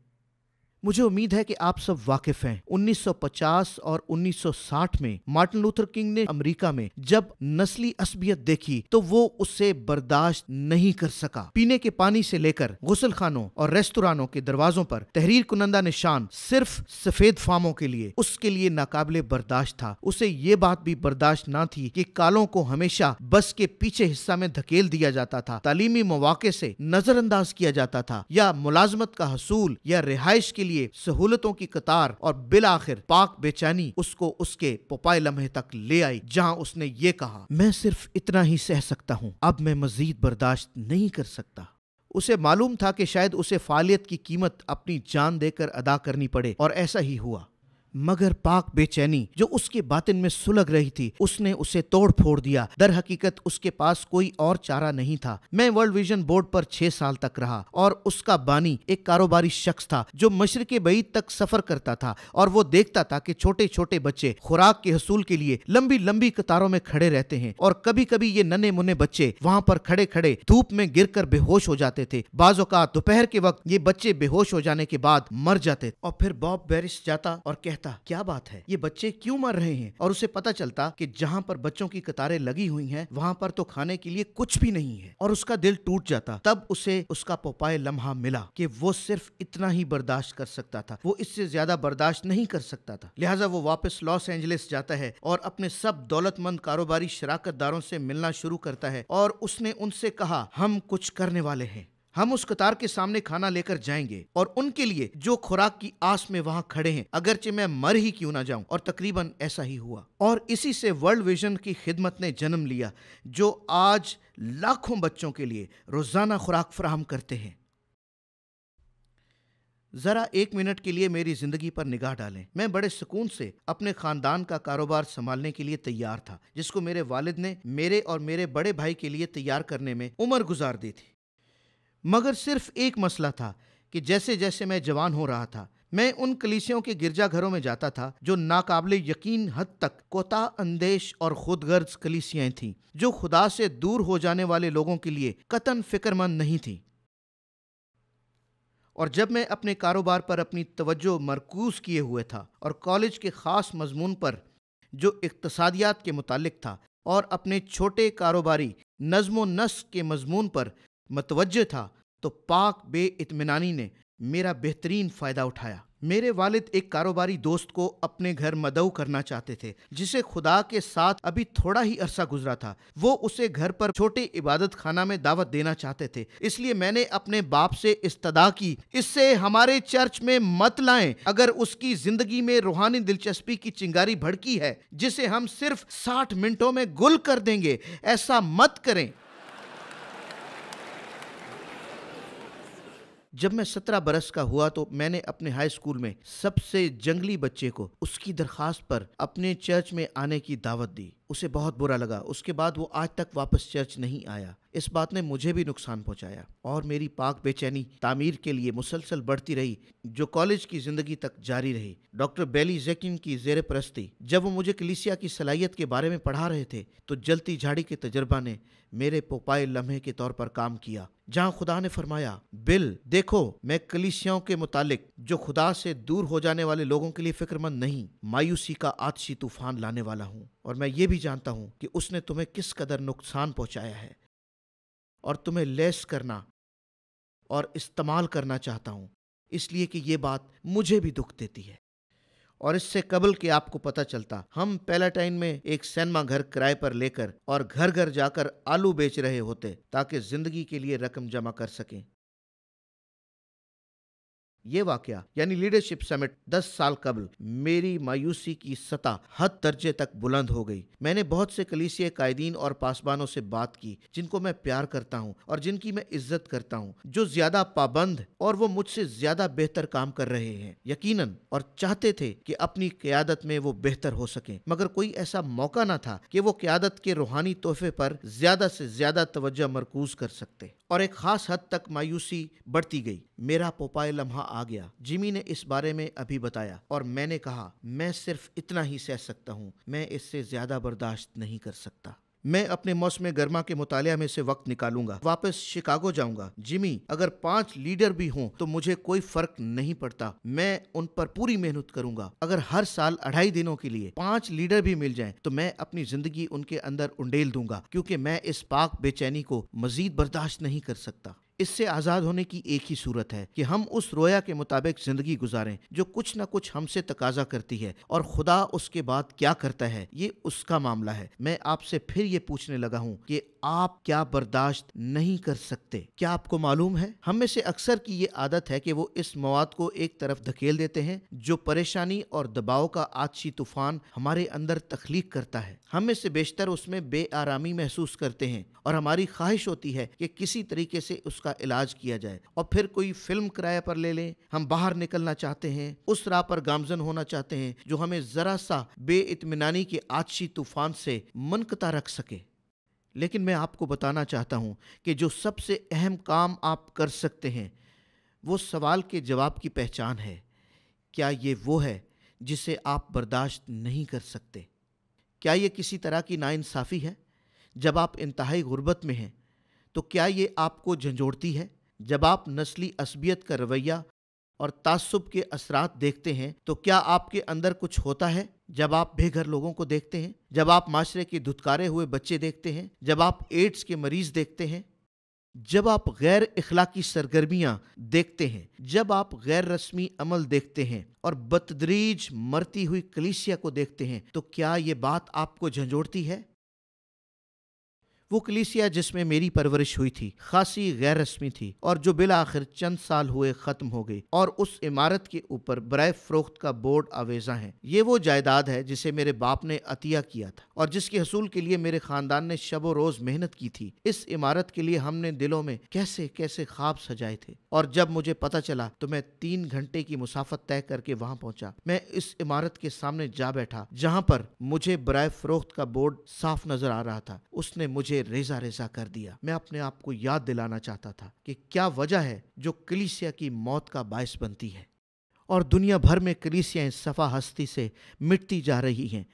A: मुझे उम्मीद है कि आप सब वाकिफ हैं 1950 और 1960 में मार्टिन लूथर किंग ने अमेरिका में जब नस्ली असबियत देखी तो वो उसे बर्दाश्त नहीं कर सका पीने के पानी से लेकर गुसल खानों और रेस्तोरानों के दरवाजों पर तहरीर कुनंदा निशान सिर्फ सफेद फार्मों के लिए उसके लिए नाकाबले बर्दाश्त था उसे ये बात भी बर्दाश्त ना थी कि कालों को हमेशा बस के पीछे हिस्सा में धकेल दिया जाता था तालीमी मौाक़े से नजरअंदाज किया जाता था या मुलाजमत का हसूल या रिहाइश के लिए लिए सहूलतों की कतार और बिल आखिर पाक बेचैनी उसको उसके पोपाए लम्हे तक ले आई जहाँ उसने ये कहा मैं सिर्फ इतना ही सह सकता हूँ अब मैं मजीद बर्दाश्त नहीं कर सकता उसे मालूम था कि शायद उसे फालियत की कीमत अपनी जान देकर अदा करनी पड़े और ऐसा ही हुआ मगर पाक बेचैनी जो उसके बातिन में सुलग रही थी उसने उसे तोड़ फोड़ दिया दर हकीकत उसके पास कोई और चारा नहीं था मैं वर्ल्ड विजन बोर्ड पर छह साल तक रहा और उसका बानी एक कारोबारी शख्स था जो मशर के बईद तक सफर करता था और वो देखता था कि छोटे छोटे बच्चे खुराक के हसूल के लिए लंबी लंबी कतारों में खड़े रहते हैं और कभी कभी ये नन्हे मुन्ने बच्चे वहाँ पर खड़े खड़े धूप में गिर कर बेहोश हो जाते थे बाजोकात दोपहर के वक्त ये बच्चे बेहोश हो जाने के बाद मर जाते और फिर बॉब बैरिस जाता और कहता कहता क्या बात है ये बच्चे क्यों मर रहे हैं और उसे पता चलता कि जहाँ पर बच्चों की कतारें लगी हुई हैं वहाँ पर तो खाने के लिए कुछ भी नहीं है और उसका दिल टूट जाता तब उसे उसका पोपाए लम्हा मिला कि वो सिर्फ इतना ही बर्दाश्त कर सकता था वो इससे ज्यादा बर्दाश्त नहीं कर सकता था लिहाजा वो वापस लॉस एंजलिस जाता है और अपने सब दौलतमंद कारोबारी शराकतदारों से मिलना शुरू करता है और उसने उनसे कहा हम कुछ करने वाले हैं हम उस कतार के सामने खाना लेकर जाएंगे और उनके लिए जो खुराक की आस में वहां खड़े हैं अगरचे मैं मर ही क्यों ना जाऊं और तकरीबन ऐसा ही हुआ और इसी से वर्ल्ड विजन की खिदमत ने जन्म लिया जो आज लाखों बच्चों के लिए रोज़ाना खुराक फ्राहम करते हैं ज़रा एक मिनट के लिए मेरी ज़िंदगी पर निगाह डालें मैं बड़े सुकून से अपने ख़ानदान का कारोबार संभालने के लिए तैयार था जिसको मेरे वालिद ने मेरे और मेरे बड़े भाई के लिए तैयार करने में उम्र गुजार दी थी मगर सिर्फ एक मसला था कि जैसे जैसे मैं जवान हो रहा था मैं उन कलीसियों के गिरजाघरों में जाता था जो नाकाबले यकीन हद तक कोता अंदेश और खुदगर्ज कलीसिया थीं जो खुदा से दूर हो जाने वाले लोगों के लिए कतन फिक्रमंद नहीं थीं और जब मैं अपने कारोबार पर अपनी तवज्जो मरकूज किए हुए था और कॉलेज के ख़ास मजमून पर जो इकतसादियात के मुतालिक था और अपने छोटे कारोबारी नज्म नस्क के मजमून पर मतवजह था तो पाक बे इतमान ने मेरा बेहतरीन फ़ायदा उठाया मेरे वालिद एक कारोबारी दोस्त को अपने घर मदऊ करना चाहते थे जिसे खुदा के साथ अभी थोड़ा ही अरसा गुजरा था वो उसे घर पर छोटे इबादत खाना में दावत देना चाहते थे इसलिए मैंने अपने बाप से इस्तदा की इससे हमारे चर्च में मत लाएं अगर उसकी जिंदगी में रूहानी दिलचस्पी की चिंगारी भड़की है जिसे हम सिर्फ साठ मिनटों में गुल कर देंगे ऐसा मत करें जब मैं सत्रह बरस का हुआ तो मैंने अपने हाई स्कूल में सबसे जंगली बच्चे को उसकी दरखास्त पर अपने चर्च में आने की दावत दी उसे बहुत बुरा लगा उसके बाद वो आज तक वापस चर्च नहीं आया इस बात ने मुझे भी नुकसान पहुंचाया और मेरी पाक बेचैनी तामीर के लिए मुसलसल बढ़ती रही जो कॉलेज की ज़िंदगी तक जारी रही डॉक्टर बेली जैकिन की जेर परस्ती जब वो मुझे कलिसिया की सलाहियत के बारे में पढ़ा रहे थे तो जलती झाड़ी के तजर्बा ने मेरे पोपाए लम्हे के तौर पर काम किया जहाँ खुदा ने फरमाया बिल देखो मैं कलिसियाओं के मुतालिक जो खुदा से दूर हो जाने वाले लोगों के लिए फिक्रमंद नहीं मायूसी का आतशी तूफान लाने वाला हूँ और मैं ये भी जानता हूँ कि उसने तुम्हें किस कदर नुकसान पहुँचाया है और तुम्हें लेस करना और इस्तेमाल करना चाहता हूं इसलिए कि यह बात मुझे भी दुख देती है और इससे कबल के आपको पता चलता हम पैलाटाइन में एक सैनमा घर किराए पर लेकर और घर घर जाकर आलू बेच रहे होते ताकि जिंदगी के लिए रकम जमा कर सकें ये वाक्य यानी लीडरशिप समिट 10 साल कबल मेरी मायूसी की सतह हद दर्जे तक बुलंद हो गई मैंने बहुत से कलीसिय कायदीन और पासबानों से बात की जिनको मैं प्यार करता हूँ और जिनकी मैं इज्जत करता हूँ जो ज्यादा पाबंद और वो मुझसे ज्यादा बेहतर काम कर रहे हैं यकीनन और चाहते थे कि अपनी क्यादत में वो बेहतर हो सके मगर कोई ऐसा मौका ना था कि वो क्यादत के रूहानी तोहफे पर ज्यादा से ज्यादा तवज्जा मरकूज कर सकते और एक खास हद तक मायूसी बढ़ती गई मेरा पोपाए लम्हा आ गया जिमी ने इस बारे में अभी बताया और मैंने कहा मैं सिर्फ इतना ही सह सकता हूँ मैं इससे ज्यादा बर्दाश्त नहीं कर सकता मैं अपने मौसम गर्मा के मुताले में से वक्त निकालूंगा वापस शिकागो जाऊंगा जिमी अगर पांच लीडर भी हों तो मुझे कोई फर्क नहीं पड़ता मैं उन पर पूरी मेहनत करूंगा अगर हर साल अढ़ाई दिनों के लिए पांच लीडर भी मिल जाएं तो मैं अपनी जिंदगी उनके अंदर उंडेल दूंगा क्योंकि मैं इस पाक बेचैनी को मजीद बर्दाश्त नहीं कर सकता इससे आज़ाद होने की एक ही सूरत है कि हम उस रोया के मुताबिक ज़िंदगी गुजारें जो कुछ ना कुछ हमसे तकाजा करती है और खुदा उसके बाद क्या करता है ये उसका मामला है मैं आपसे फिर ये पूछने लगा हूँ कि आप क्या बर्दाश्त नहीं कर सकते क्या आपको मालूम है हम में से अक्सर की ये आदत है कि वो इस मवाद को एक तरफ धकेल देते हैं जो परेशानी और दबाव का आजसी तूफान हमारे अंदर तख्लीक करता है हम में से बेशतर उसमें बे आरामी महसूस करते हैं और हमारी ख्वाहिश होती है कि किसी तरीके से उसका इलाज किया जाए और फिर कोई फिल्म किराए पर ले लें हम बाहर निकलना चाहते हैं उस राह पर गामजन होना चाहते हैं जो हमें जरा सा बेइतमान के आजसी तूफान से मनकता रख सके लेकिन मैं आपको बताना चाहता हूँ कि जो सबसे अहम काम आप कर सकते हैं वो सवाल के जवाब की पहचान है क्या ये वो है जिसे आप बर्दाश्त नहीं कर सकते क्या ये किसी तरह की नाइंसाफ़ी है जब आप इंतहाई गुर्बत में हैं तो क्या ये आपको झंझोड़ती है जब आप नस्ली असबियत का रवैया और तासुब के असरात देखते हैं तो क्या आपके अंदर कुछ होता है जब आप बेघर लोगों को देखते हैं जब आप माशरे के धुतकारे हुए बच्चे देखते हैं जब आप एड्स के मरीज देखते हैं जब आप गैर अखलाकी सरगर्मियां देखते हैं जब आप गैर रस्मी अमल देखते हैं और बतदरीज मरती हुई कलिसिया को देखते हैं तो क्या ये बात आपको झंझोड़ती है वो कलीसिया जिसमें मेरी परवरिश हुई थी खासी गैर रस्मी थी और जो बिल आखिर चंद साल हुए ख़त्म हो गई और उस इमारत के ऊपर बरए फरोख्त का बोर्ड आवेजा है ये वो जायदाद है जिसे मेरे बाप ने अतिया किया था और जिसके हसूल के लिए मेरे खानदान ने शबो रोज़ मेहनत की थी इस इमारत के लिए हमने दिलों में कैसे कैसे ख्वाब सजाए थे और जब मुझे पता चला तो मैं तीन घंटे की मुसाफत तय करके वहाँ पहुँचा मैं इस इमारत के सामने जा बैठा जहाँ पर मुझे बर फरोख्त का बोर्ड साफ नजर आ रहा था उसने मुझे रेजा रेजा कर दिया मैं अपने आप को याद दिलाना चाहता था कि क्या वजह है जो कलिसिया की मौत का बायस बनती है और दुनिया भर में कलीसियाएँ सफ़ा हस्ती से मिटती जा रही हैं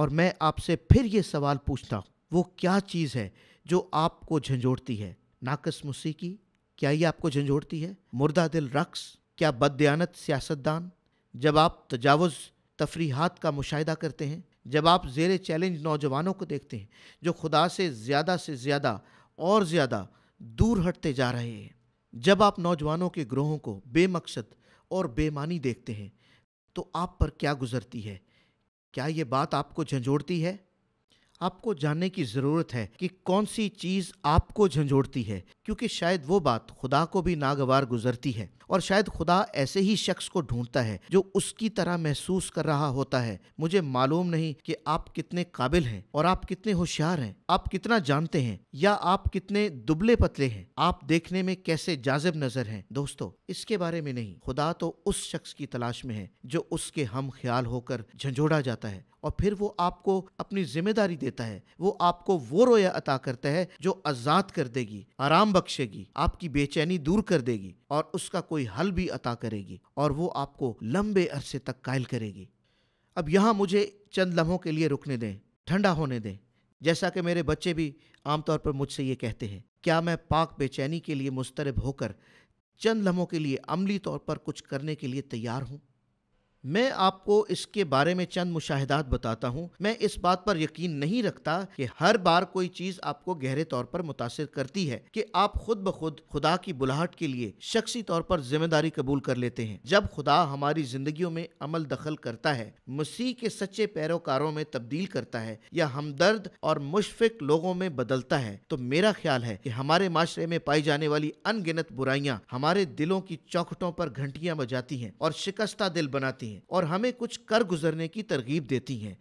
A: और मैं आपसे फिर ये सवाल पूछता हूँ वो क्या चीज़ है जो आपको झंझोड़ती है नाकस मौसीकी क्या ये आपको झंझोड़ती है मुर्दा दिल रक्स क्या बदयानत सियासतदान जब आप तजावज़ तफरीहत का मुशाह करते हैं जब आप जेर चैलेंज नौजवानों को देखते हैं जो खुदा से ज़्यादा से ज़्यादा और ज़्यादा दूर हटते जा रहे हैं जब आप नौजवानों के ग्रोहों को बेमकसद और बेमानी देखते हैं तो आप पर क्या गुजरती है क्या ये बात आपको झंझोड़ती है आपको जानने की ज़रूरत है कि कौन सी चीज़ आपको झंझोड़ती है क्योंकि शायद वो बात खुदा को भी नागवार गुजरती है और शायद खुदा ऐसे ही शख्स को ढूंढता है जो उसकी तरह महसूस कर रहा होता है मुझे मालूम नहीं कि आप कितने काबिल हैं और आप कितने होशियार हैं आप कितना जानते हैं या आप कितने दुबले पतले हैं आप देखने में कैसे जाजिब नजर हैं दोस्तों इसके बारे में नहीं खुदा तो उस शख्स की तलाश में है जो उसके हम ख्याल होकर झंझोड़ा जाता है और फिर वो आपको अपनी जिम्मेदारी देता है वो आपको वो रोया अता करता है जो आज़ाद कर देगी आराम बख्शेगी आपकी बेचैनी दूर कर देगी और उसका कोई हल भी अता करेगी और वो आपको लंबे अरसे तक कायल करेगी अब यहाँ मुझे चंद लम्हों के लिए रुकने दें ठंडा होने दें जैसा कि मेरे बच्चे भी आमतौर पर मुझसे ये कहते हैं क्या मैं पाक बेचैनी के लिए मुस्तरब होकर चंद लम्हों के लिए अमली तौर पर कुछ करने के लिए तैयार हूँ मैं आपको इसके बारे में चंद मुशाहिदात बताता हूँ मैं इस बात पर यकीन नहीं रखता कि हर बार कोई चीज़ आपको गहरे तौर पर मुतासर करती है कि आप खुद ब खुद खुदा की बुलाहट के लिए शख्सी तौर पर जिम्मेदारी कबूल कर लेते हैं जब खुदा हमारी जिंदगी में अमल दखल करता है मसीह के सच्चे पैरोकारों में तब्दील करता है या हमदर्द और मुशफिक लोगों में बदलता है तो मेरा ख्याल है कि हमारे माशरे में पाई जाने वाली अनगिनत बुराइयाँ हमारे दिलों की चौखटों पर घंटियाँ बजाती हैं और शिकस्ता दिल बनाती हैं करती हैं और हमें कुछ कर गुजरने की तरगीब देती हैं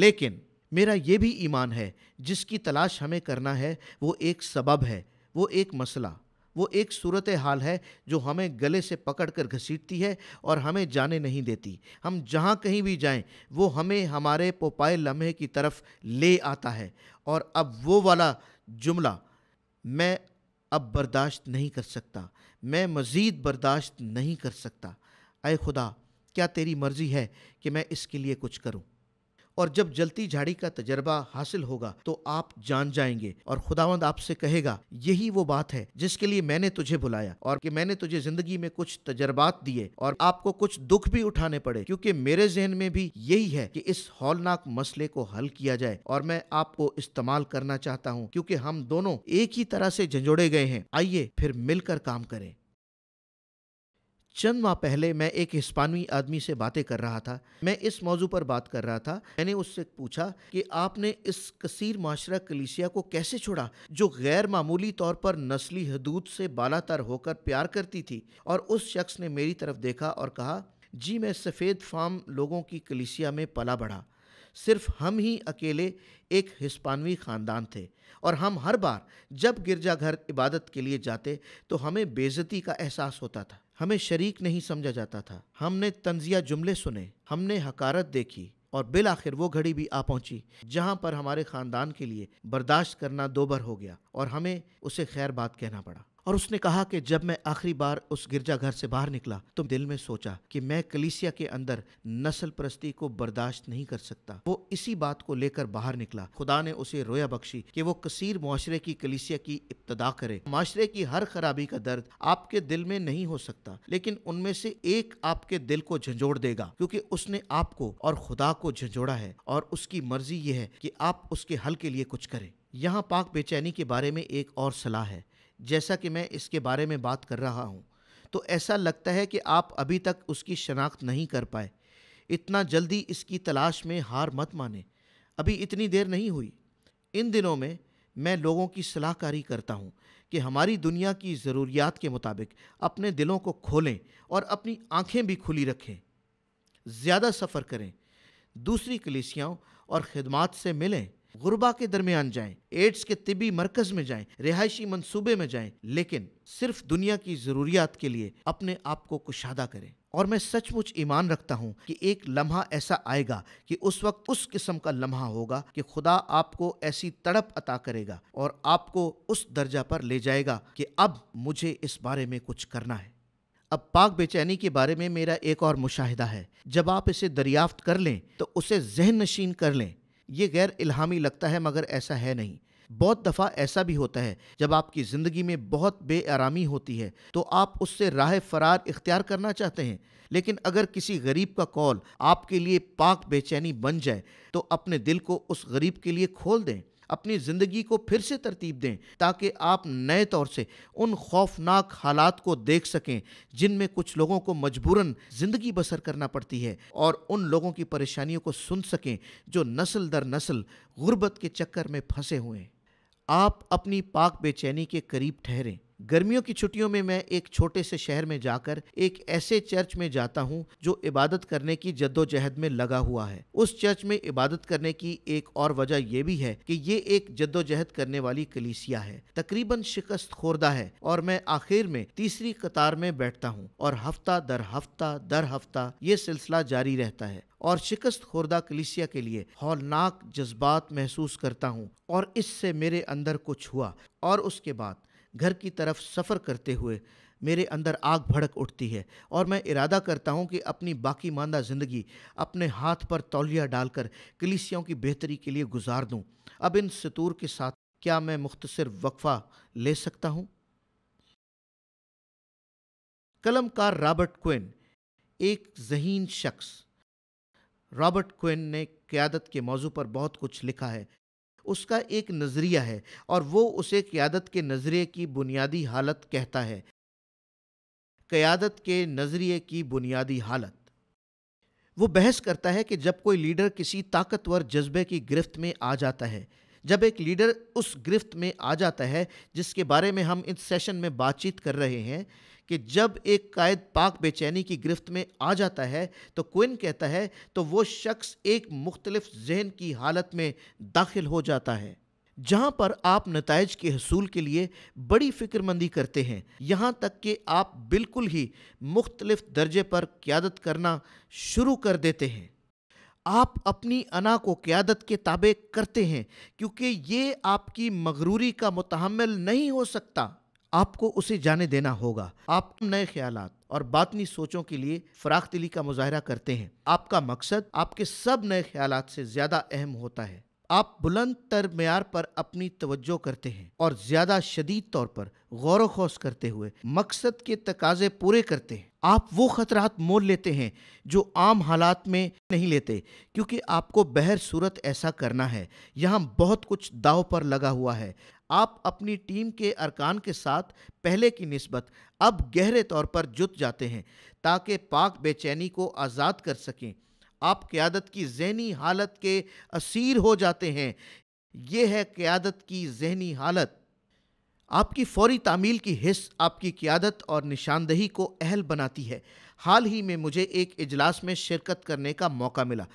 A: लेकिन मेरा ये भी ईमान है जिसकी तलाश हमें करना है वो एक सबब है वो एक मसला वो एक सूरत हाल है जो हमें गले से पकड़ कर घसीटती है और हमें जाने नहीं देती हम जहाँ कहीं भी जाएं वो हमें हमारे पोपाए लम्हे की तरफ ले आता है और अब वो वाला जुमला मैं अब बर्दाश्त नहीं कर सकता मैं मज़ीद बर्दाश्त नहीं कर सकता अय खुदा क्या तेरी मर्जी है कि मैं इसके लिए कुछ करूं और जब जलती झाड़ी का तजर्बा हासिल होगा तो आप जान जाएंगे और खुदावंद आपसे कहेगा यही वो बात है जिसके लिए मैंने तुझे बुलाया और कि मैंने तुझे जिंदगी में कुछ तजर्बात दिए और आपको कुछ दुख भी उठाने पड़े क्योंकि मेरे जहन में भी यही है कि इस हौलनाक मसले को हल किया जाए और मैं आपको इस्तेमाल करना चाहता हूँ क्योंकि हम दोनों एक ही तरह से झंझोड़े गए हैं आइए फिर मिलकर काम करें चंद माह पहले मैं एक हिस्पानवी आदमी से बातें कर रहा था मैं इस मौजू पर बात कर रहा था मैंने उससे पूछा कि आपने इस कसीर माशरा कलीसिया को कैसे छोड़ा जो गैर मामूली तौर पर नस्ली हदूद से बालातर होकर प्यार करती थी और उस शख्स ने मेरी तरफ देखा और कहा जी मैं सफ़ेद फार्म लोगों की कलीसिया में पला बढ़ा सिर्फ हम ही अकेले एक हिस्पानवी ख़ानदान थे और हम हर बार जब गिरजाघर इबादत के लिए जाते तो हमें बेज़ती का एहसास होता था हमें शरीक नहीं समझा जाता था हमने तंजिया जुमले सुने हमने हकारत देखी और बिल आखिर वो घड़ी भी आ पहुंची जहां पर हमारे ख़ानदान के लिए बर्दाश्त करना दोबर हो गया और हमें उसे खैर बात कहना पड़ा और उसने कहा कि जब मैं आखिरी बार उस गिरजाघर से बाहर निकला तो दिल में सोचा कि मैं कलीसिया के अंदर नस्ल परस्ती को बर्दाश्त नहीं कर सकता वो इसी बात को लेकर बाहर निकला खुदा ने उसे रोया बख्शी कि वो कसीर माशरे की कलिसिया की इब्तदा करे माशरे की हर खराबी का दर्द आपके दिल में नहीं हो सकता लेकिन उनमें से एक आपके दिल को झंझोड़ देगा क्योंकि उसने आपको और खुदा को झंझोड़ा है और उसकी मर्जी यह है कि आप उसके हल के लिए कुछ करें यहाँ पाक बेचैनी के बारे में एक और सलाह है जैसा कि मैं इसके बारे में बात कर रहा हूँ तो ऐसा लगता है कि आप अभी तक उसकी शनाख्त नहीं कर पाए इतना जल्दी इसकी तलाश में हार मत माने अभी इतनी देर नहीं हुई इन दिनों में मैं लोगों की सलाहकारी करता हूँ कि हमारी दुनिया की ज़रूरियात के मुताबिक अपने दिलों को खोलें और अपनी आँखें भी खुली रखें ज़्यादा सफ़र करें दूसरी कलिसियाओं और ख़दमात से मिलें गुरबा के दरमियान जाएं, एड्स के तिबी मरकज में जाएं, रिहायशी मंसूबे में जाएं, लेकिन सिर्फ दुनिया की ज़रूरियात के लिए अपने आप को कुशादा करें और मैं सचमुच ईमान रखता हूँ कि एक लम्हा ऐसा आएगा कि उस वक्त उस किस्म का लम्हा होगा कि खुदा आपको ऐसी तड़प अता करेगा और आपको उस दर्जा पर ले जाएगा कि अब मुझे इस बारे में कुछ करना है अब पाक बेचैनी के बारे में मेरा एक और मुशाहिदा है जब आप इसे दरियाफ्त कर लें तो उसे जहन नशीन कर लें ये गैर इल्हामी लगता है मगर ऐसा है नहीं बहुत दफ़ा ऐसा भी होता है जब आपकी ज़िंदगी में बहुत बेआरामी होती है तो आप उससे राह फरार इख्तियार करना चाहते हैं लेकिन अगर किसी गरीब का कॉल आपके लिए पाक बेचैनी बन जाए तो अपने दिल को उस गरीब के लिए खोल दें अपनी ज़िंदगी को फिर से तरतीब दें ताकि आप नए तौर से उन खौफनाक हालात को देख सकें जिनमें कुछ लोगों को मजबूरन ज़िंदगी बसर करना पड़ती है और उन लोगों की परेशानियों को सुन सकें जो नस्ल दर नस्ल गुर्बत के चक्कर में फंसे हुए हैं आप अपनी पाक बेचैनी के करीब ठहरें गर्मियों की छुट्टियों में मैं एक छोटे से शहर में जाकर एक ऐसे चर्च में जाता हूँ जो इबादत करने की जद्दोजहद में लगा हुआ है उस चर्च में इबादत करने की एक और वजह यह भी है कि ये एक जद्दोजहद करने वाली कलीसिया है तकरीबन शिकस्त खोरदा है और मैं आखिर में तीसरी कतार में बैठता हूँ और हफ्ता दर हफ्ता दर हफ्ता ये सिलसिला जारी रहता है और शिकस्त खुर्दा कलिसिया के लिए हौलनाक जज्बात महसूस करता हूँ और इससे मेरे अंदर कुछ हुआ और उसके बाद घर की तरफ सफ़र करते हुए मेरे अंदर आग भड़क उठती है और मैं इरादा करता हूँ कि अपनी बाकी मानदा ज़िंदगी अपने हाथ पर तौलिया डालकर कलिसियों की बेहतरी के लिए गुजार दूँ अब इन सतूर के साथ क्या मैं मुख्तसर वक्फ़ा ले सकता हूँ कलमकार रॉबर्ट क्विन एक जहीन शख्स रॉबर्ट क्विन ने क़्यादत के मौजू पर बहुत कुछ लिखा है उसका एक नज़रिया है और वो उसे क़्यादत के नज़रिए की बुनियादी हालत कहता है क़्यादत के नज़रिए की बुनियादी हालत वो बहस करता है कि जब कोई लीडर किसी ताकतवर जज्बे की गिरफ्त में आ जाता है जब एक लीडर उस गिरफ्त में आ जाता है जिसके बारे में हम इस सेशन में बातचीत कर रहे हैं कि जब एक कायद पाक बेचैनी की गिरफ्त में आ जाता है तो क्विन कहता है तो वो शख्स एक मुख्तलिफ जहन की हालत में दाखिल हो जाता है जहाँ पर आप नतज के हसूल के लिए बड़ी फ़िक्रमंदी करते हैं यहाँ तक कि आप बिल्कुल ही मुख्तलिफ दर्जे पर क्यादत करना शुरू कर देते हैं आप अपनी अना को क्यादत के ताबे करते हैं क्योंकि ये आपकी मगरूरी का मुतहमल नहीं हो सकता आपको उसे जाने देना होगा आप नए ख्याल और बातनी सोचों के लिए फराख दिली का मुजाहरा करते हैं आपका मकसद आपके सब नए ख्याल से ज़्यादा अहम होता है आप बुलंद तर मैार पर अपनी तवज्जो करते हैं और ज़्यादा शदीद तौर पर गौर खौस करते हुए मकसद के तकाजे पूरे करते हैं आप वो ख़तरात मोल लेते हैं जो आम हालात में नहीं लेते क्योंकि आपको बहर सूरत ऐसा करना है यहाँ बहुत कुछ दाव पर लगा हुआ है आप अपनी टीम के अरकान के साथ पहले की नस्बत अब गहरे तौर पर जुट जाते हैं ताकि पाक बेचैनी को आज़ाद कर सकें आप क़्यादत की जहनी हालत के असीर हो जाते हैं ये है क़्यादत की जहनी हालत आपकी फौरी तामील की हिस्स आपकी क्यादत और निशानदही को अहल बनाती है हाल ही में मुझे एक इजलास में शिरकत करने का मौका मिला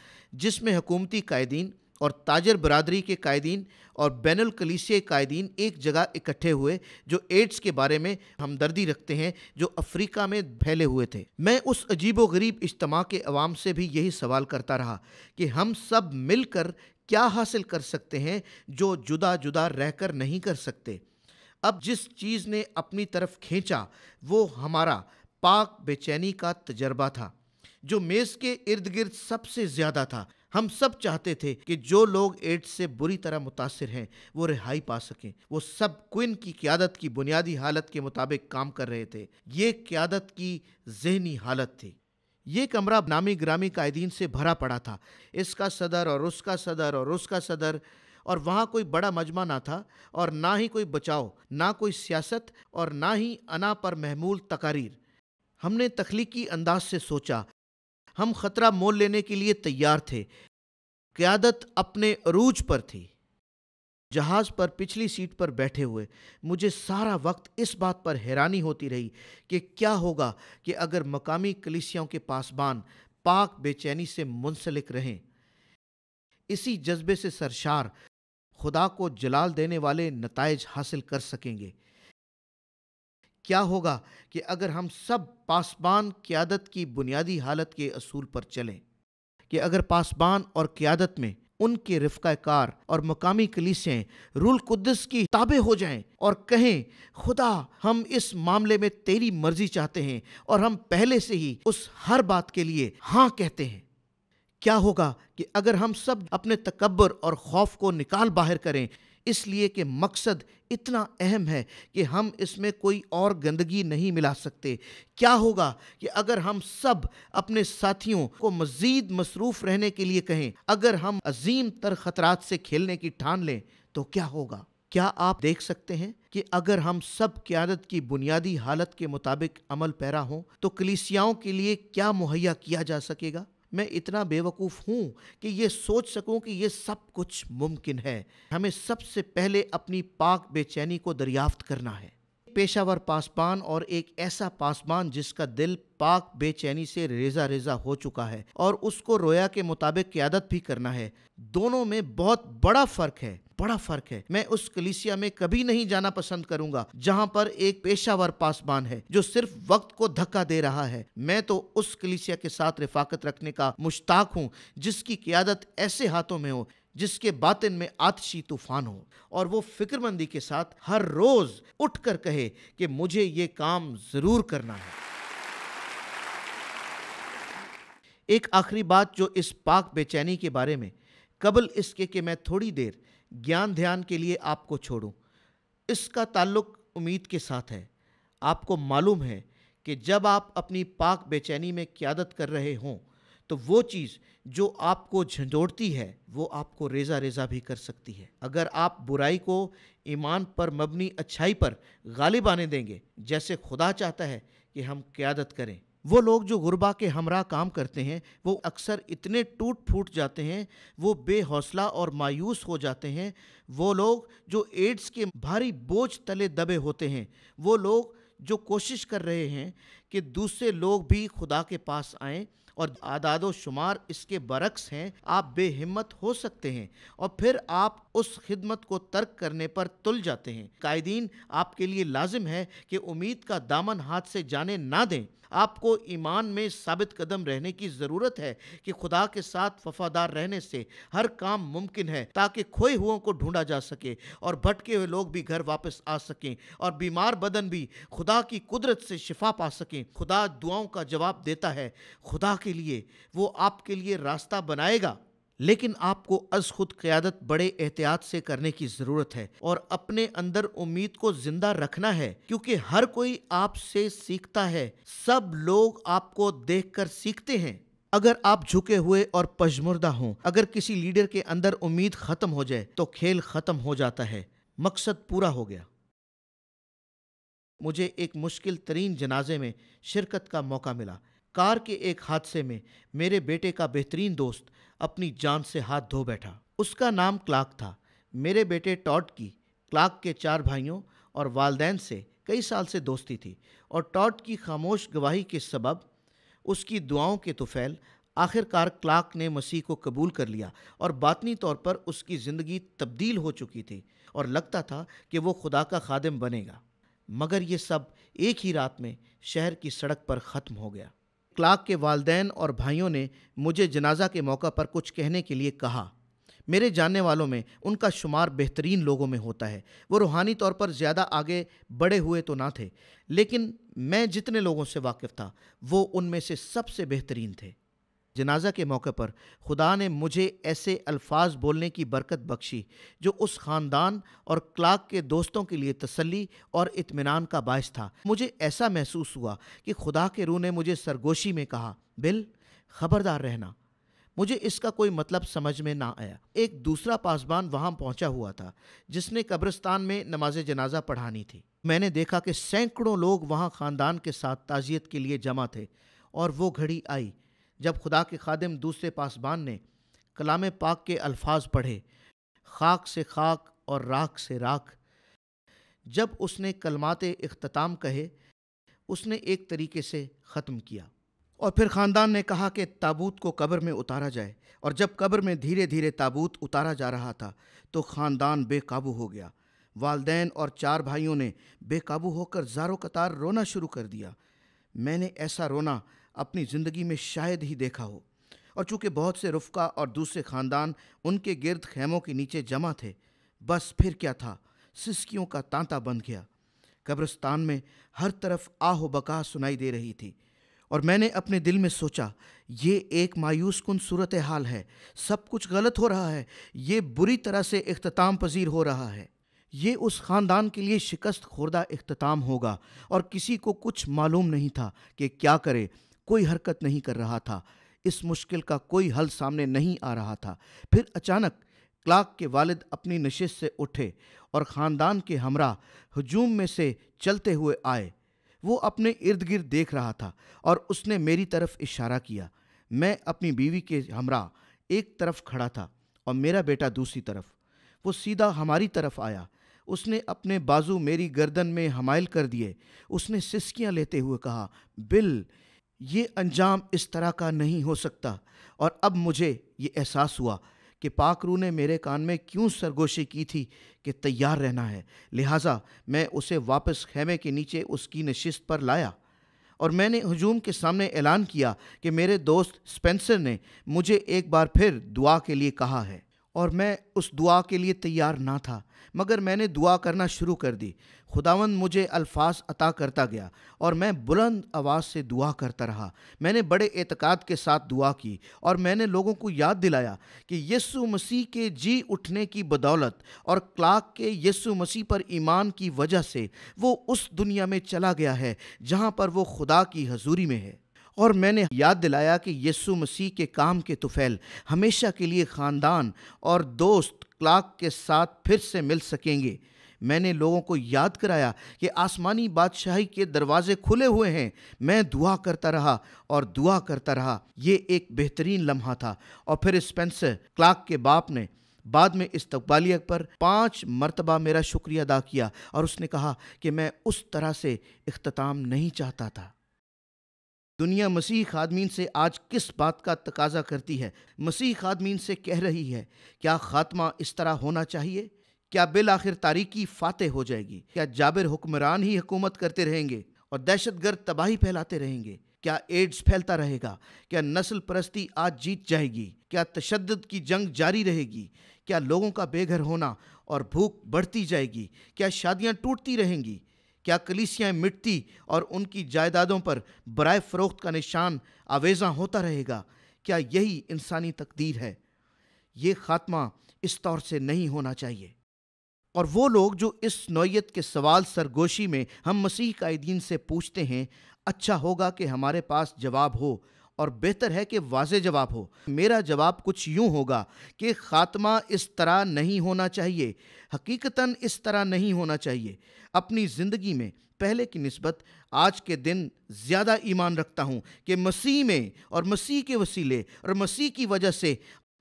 A: जिसमें हकूमती कायदीन और ताजर बरदरी के कायदीन और बैन कलीसिया कायदीन एक जगह इकट्ठे हुए जो एड्स के बारे में हमदर्दी रखते हैं जो अफ्रीका में फैले हुए थे मैं उस अजीब व गरीब इज्तम के अवाम से भी यही सवाल करता रहा कि हम सब मिलकर क्या हासिल कर सकते हैं जो जुदा जुदा रहकर नहीं कर सकते अब जिस चीज़ ने अपनी तरफ खींचा वो हमारा पाक बेचैनी का तजर्बा था जो मेज़ के इर्द गिर्द सबसे ज़्यादा था हम सब चाहते थे कि जो लोग एड्स से बुरी तरह मुतासर हैं वो रिहाई पा सकें वो सब क्विन की क्यादत की बुनियादी हालत के मुताबिक काम कर रहे थे ये क्यादत की जहनी हालत थी ये कमरा नामी ग्रामी कायदीन से भरा पड़ा था इसका सदर और उसका सदर और उसका सदर और वहाँ कोई बड़ा मजमा ना था और ना ही कोई बचाव ना कोई सियासत और ना ही अना पर महमूल तकारीर हमने तख्लीकी अंदाज से सोचा हम खतरा मोल लेने के लिए तैयार थे क्यादत अपने अरूज पर थी जहाज़ पर पिछली सीट पर बैठे हुए मुझे सारा वक्त इस बात पर हैरानी होती रही कि क्या होगा कि अगर मकामी कलिसियाओं के पासबान पाक बेचैनी से मुंसलिक रहें इसी जज्बे से सरशार खुदा को जलाल देने वाले नतज हासिल कर सकेंगे क्या होगा कि अगर हम सब पासबान क़्यादत की बुनियादी हालत के असूल पर चलें कि अगर पासबान और क़्यादत में उनके कार और मकामी कलीसें रूल कुद्दस की ताबे हो जाएं और कहें खुदा हम इस मामले में तेरी मर्ज़ी चाहते हैं और हम पहले से ही उस हर बात के लिए हाँ कहते हैं क्या होगा कि अगर हम सब अपने तकबर और खौफ को निकाल बाहर करें इसलिए कि मकसद इतना अहम है कि हम इसमें कोई और गंदगी नहीं मिला सकते क्या होगा कि अगर हम सब अपने साथियों को मज़ीद मसरूफ़ रहने के लिए कहें अगर हम अजीम तर ख़तरात से खेलने की ठान लें तो क्या होगा क्या आप देख सकते हैं कि अगर हम सब क्यादत की बुनियादी हालत के मुताबिक अमल पैरा हों तो कलिसियाओं के लिए क्या मुहैया किया जा सकेगा मैं इतना बेवकूफ़ हूँ कि ये सोच सकूँ कि ये सब कुछ मुमकिन है हमें सबसे पहले अपनी पाक बेचैनी को दरियाफ्त करना है पेशावर पासवान और एक ऐसा पासवान जिसका दिल पाक बेचैनी से रेजा रेजा हो चुका है और उसको रोया के मुताबिक क्यादत भी करना है दोनों में बहुत बड़ा फ़र्क है बड़ा फर्क है मैं उस कलिसिया में कभी नहीं जाना पसंद करूंगा जहां पर एक पेशावर पासबान है जो सिर्फ वक्त को धक्का दे रहा है मैं तो उस कलिसिया के साथ रिफाकत रखने का मुश्ताक हूं जिसकी क्यादत ऐसे हाथों में हो जिसके बातिन में आतशी तूफान हो और वो फिक्रमंदी के साथ हर रोज उठ कर कहे कि मुझे ये काम जरूर करना है एक आखिरी बात जो इस पाक बेचैनी के बारे में कबल इसके कि मैं थोड़ी देर ज्ञान ध्यान के लिए आपको छोड़ूं इसका ताल्लुक उम्मीद के साथ है आपको मालूम है कि जब आप अपनी पाक बेचैनी में क्यादत कर रहे हों तो वो चीज़ जो आपको झंझोड़ती है वो आपको रेजा रेजा भी कर सकती है अगर आप बुराई को ईमान पर मबनी अच्छाई पर गालिब आने देंगे जैसे खुदा चाहता है कि हम क्यादत करें वो लोग जो गुरबा के हमरा काम करते हैं वो अक्सर इतने टूट फूट जाते हैं वो बेहौसला और मायूस हो जाते हैं वो लोग जो एड्स के भारी बोझ तले दबे होते हैं वो लोग जो कोशिश कर रहे हैं कि दूसरे लोग भी खुदा के पास आएं और आदाद शुमार इसके बरक्स हैं आप बेहिम्मत हो सकते हैं और फिर आप उस खिदमत को तर्क करने पर तुल जाते हैं कायदीन आपके लिए लाजिम है कि उम्मीद का दामन हाथ से जाने ना दें आपको ईमान में साबित कदम रहने की ज़रूरत है कि खुदा के साथ वफादार रहने से हर काम मुमकिन है ताकि खोए हुओं को ढूंढा जा सके और भटके हुए लोग भी घर वापस आ सकें और बीमार बदन भी खुदा की कुदरत से शिफा पा सकें खुदा दुआओं का जवाब देता है खुदा के लिए वो आपके लिए रास्ता बनाएगा लेकिन आपको अज खुद क्यादत बड़े एहतियात से करने की ज़रूरत है और अपने अंदर उम्मीद को ज़िंदा रखना है क्योंकि हर कोई आपसे सीखता है सब लोग आपको देखकर सीखते हैं अगर आप झुके हुए और पजमुर्दा हों अगर किसी लीडर के अंदर उम्मीद ख़त्म हो जाए तो खेल ख़त्म हो जाता है मकसद पूरा हो गया मुझे एक मुश्किल तरीन जनाजे में शिरकत का मौका मिला कार के एक हादसे में मेरे बेटे का बेहतरीन दोस्त अपनी जान से हाथ धो बैठा उसका नाम क्लाक था मेरे बेटे टॉड की क्लाक के चार भाइयों और वालदेन से कई साल से दोस्ती थी और टॉड की खामोश गवाही के सबब उसकी दुआओं के तुफैल आखिरकार क्लाक ने मसीह को कबूल कर लिया और बातनी तौर पर उसकी ज़िंदगी तब्दील हो चुकी थी और लगता था कि वो खुदा का खादिम बनेगा मगर ये सब एक ही रात में शहर की सड़क पर ख़त्म हो गया क्लार्क के वालदेन और भाइयों ने मुझे जनाजा के मौका पर कुछ कहने के लिए कहा मेरे जानने वालों में उनका शुमार बेहतरीन लोगों में होता है वो रूहानी तौर पर ज़्यादा आगे बढ़े हुए तो ना थे लेकिन मैं जितने लोगों से वाकिफ़ था वो उनमें से सबसे बेहतरीन थे जनाजा के मौके पर खुदा ने मुझे ऐसे अल्फाज बोलने की बरकत बख्शी जो उस ख़ानदान और क्लाक के दोस्तों के लिए तसल्ली और इतमान का बायस था मुझे ऐसा महसूस हुआ कि खुदा के रूह ने मुझे सरगोशी में कहा बिल खबरदार रहना मुझे इसका कोई मतलब समझ में ना आया एक दूसरा पासबान वहां पहुंचा हुआ था जिसने कब्रिस्तान में नमाज जनाजा पढ़ानी थी मैंने देखा कि सैकड़ों लोग वहां ख़ानदान के साथ ताजियत के लिए जमा थे और वो घड़ी आई जब खुदा के खादिम दूसरे पासबान ने कलाम पाक के अल्फाज पढ़े खाक से खाक और राख से राख जब उसने कलमात अख्ताम कहे उसने एक तरीके से ख़त्म किया और फिर ख़ानदान ने कहा कि ताबूत को कब्र में उतारा जाए और जब कब्र में धीरे धीरे ताबूत उतारा जा रहा था तो ख़ानदान बेकाबू हो गया वालदेन और चार भाइयों ने बेकाबू होकर जारो कतार रोना शुरू कर दिया मैंने ऐसा रोना अपनी ज़िंदगी में शायद ही देखा हो और चूंकि बहुत से रुफका और दूसरे ख़ानदान उनके गिरद खेमों के नीचे जमा थे बस फिर क्या था सिसकियों का तांता बन गया कब्रस्तान में हर तरफ आहो बका सुनाई दे रही थी और मैंने अपने दिल में सोचा ये एक मायूस कन सूरत हाल है सब कुछ गलत हो रहा है ये बुरी तरह से अख्ताम पजीर हो रहा है ये उस ख़ानदान के लिए शिकस्त खुर्दा अख्ताम होगा और किसी को कुछ मालूम नहीं था कि क्या करे कोई हरकत नहीं कर रहा था इस मुश्किल का कोई हल सामने नहीं आ रहा था फिर अचानक क्लाक के वालिद अपनी नशिश से उठे और ख़ानदान के हमरा हजूम में से चलते हुए आए वो अपने इर्द गिर्द देख रहा था और उसने मेरी तरफ इशारा किया मैं अपनी बीवी के हमरा एक तरफ खड़ा था और मेरा बेटा दूसरी तरफ वो सीधा हमारी तरफ आया उसने अपने बाजू मेरी गर्दन में हमायल कर दिए उसने सिसकियाँ लेते हुए कहा बिल ये अंजाम इस तरह का नहीं हो सकता और अब मुझे ये एहसास हुआ कि पाकरू ने मेरे कान में क्यों सरगोशी की थी कि तैयार रहना है लिहाजा मैं उसे वापस खेमे के नीचे उसकी नशिस्त पर लाया और मैंने हजूम के सामने ऐलान किया कि मेरे दोस्त स्पेंसर ने मुझे एक बार फिर दुआ के लिए कहा है और मैं उस दुआ के लिए तैयार ना था मगर मैंने दुआ करना शुरू कर दी खुदावंद मुझे अल्फाज अता करता गया और मैं बुलंद आवाज़ से दुआ करता रहा मैंने बड़े एतकाद के साथ दुआ की और मैंने लोगों को याद दिलाया कि यसु मसीह के जी उठने की बदौलत और क्लाक के यसु मसीह पर ईमान की वजह से वो उस दुनिया में चला गया है जहाँ पर वो खुदा की हजूरी में है और मैंने याद दिलाया कि यीशु मसीह के काम के तुफैल हमेशा के लिए ख़ानदान और दोस्त क्लाक के साथ फिर से मिल सकेंगे मैंने लोगों को याद कराया कि आसमानी बादशाही के दरवाजे खुले हुए हैं मैं दुआ करता रहा और दुआ करता रहा ये एक बेहतरीन लम्हा था और फिर स्पेंसर क्लाक के बाप ने बाद में तकबालियत पर पाँच मरतबा मेरा शुक्रिया अदा किया और उसने कहा कि मैं उस तरह से इख्ताम नहीं चाहता था दुनिया मसीह खादमीन से आज किस बात का तकाजा करती है मसीह खादमीन से कह रही है क्या खात्मा इस तरह होना चाहिए क्या बिल आखिर तारीखी फातह हो जाएगी क्या जाबिर हुक्मरान ही हुकूमत करते रहेंगे और दहशत गर्द तबाही फैलाते रहेंगे क्या एड्स फैलता रहेगा क्या नस्ल परस्ती आज जीत जाएगी क्या तशद की जंग जारी रहेगी क्या लोगों का बेघर होना और भूख बढ़ती जाएगी क्या शादियां टूटती रहेंगी क्या कलीसियाएं मिटती और उनकी जायदादों पर बरए फ़रोख्त का निशान आवेजा होता रहेगा क्या यही इंसानी तकदीर है ये ख़ात्मा इस तौर से नहीं होना चाहिए और वो लोग जो इस नौीयत के सवाल सरगोशी में हम मसीह कायदीन से पूछते हैं अच्छा होगा कि हमारे पास जवाब हो और बेहतर है कि वाज जवाब हो मेरा जवाब कुछ यूँ होगा कि ख़ात्मा इस तरह नहीं होना चाहिए हकीकता इस तरह नहीं होना चाहिए अपनी ज़िंदगी में पहले की नस्बत आज के दिन ज़्यादा ईमान रखता हूँ कि मसीह में और मसीह के वसीले और मसीह की वजह से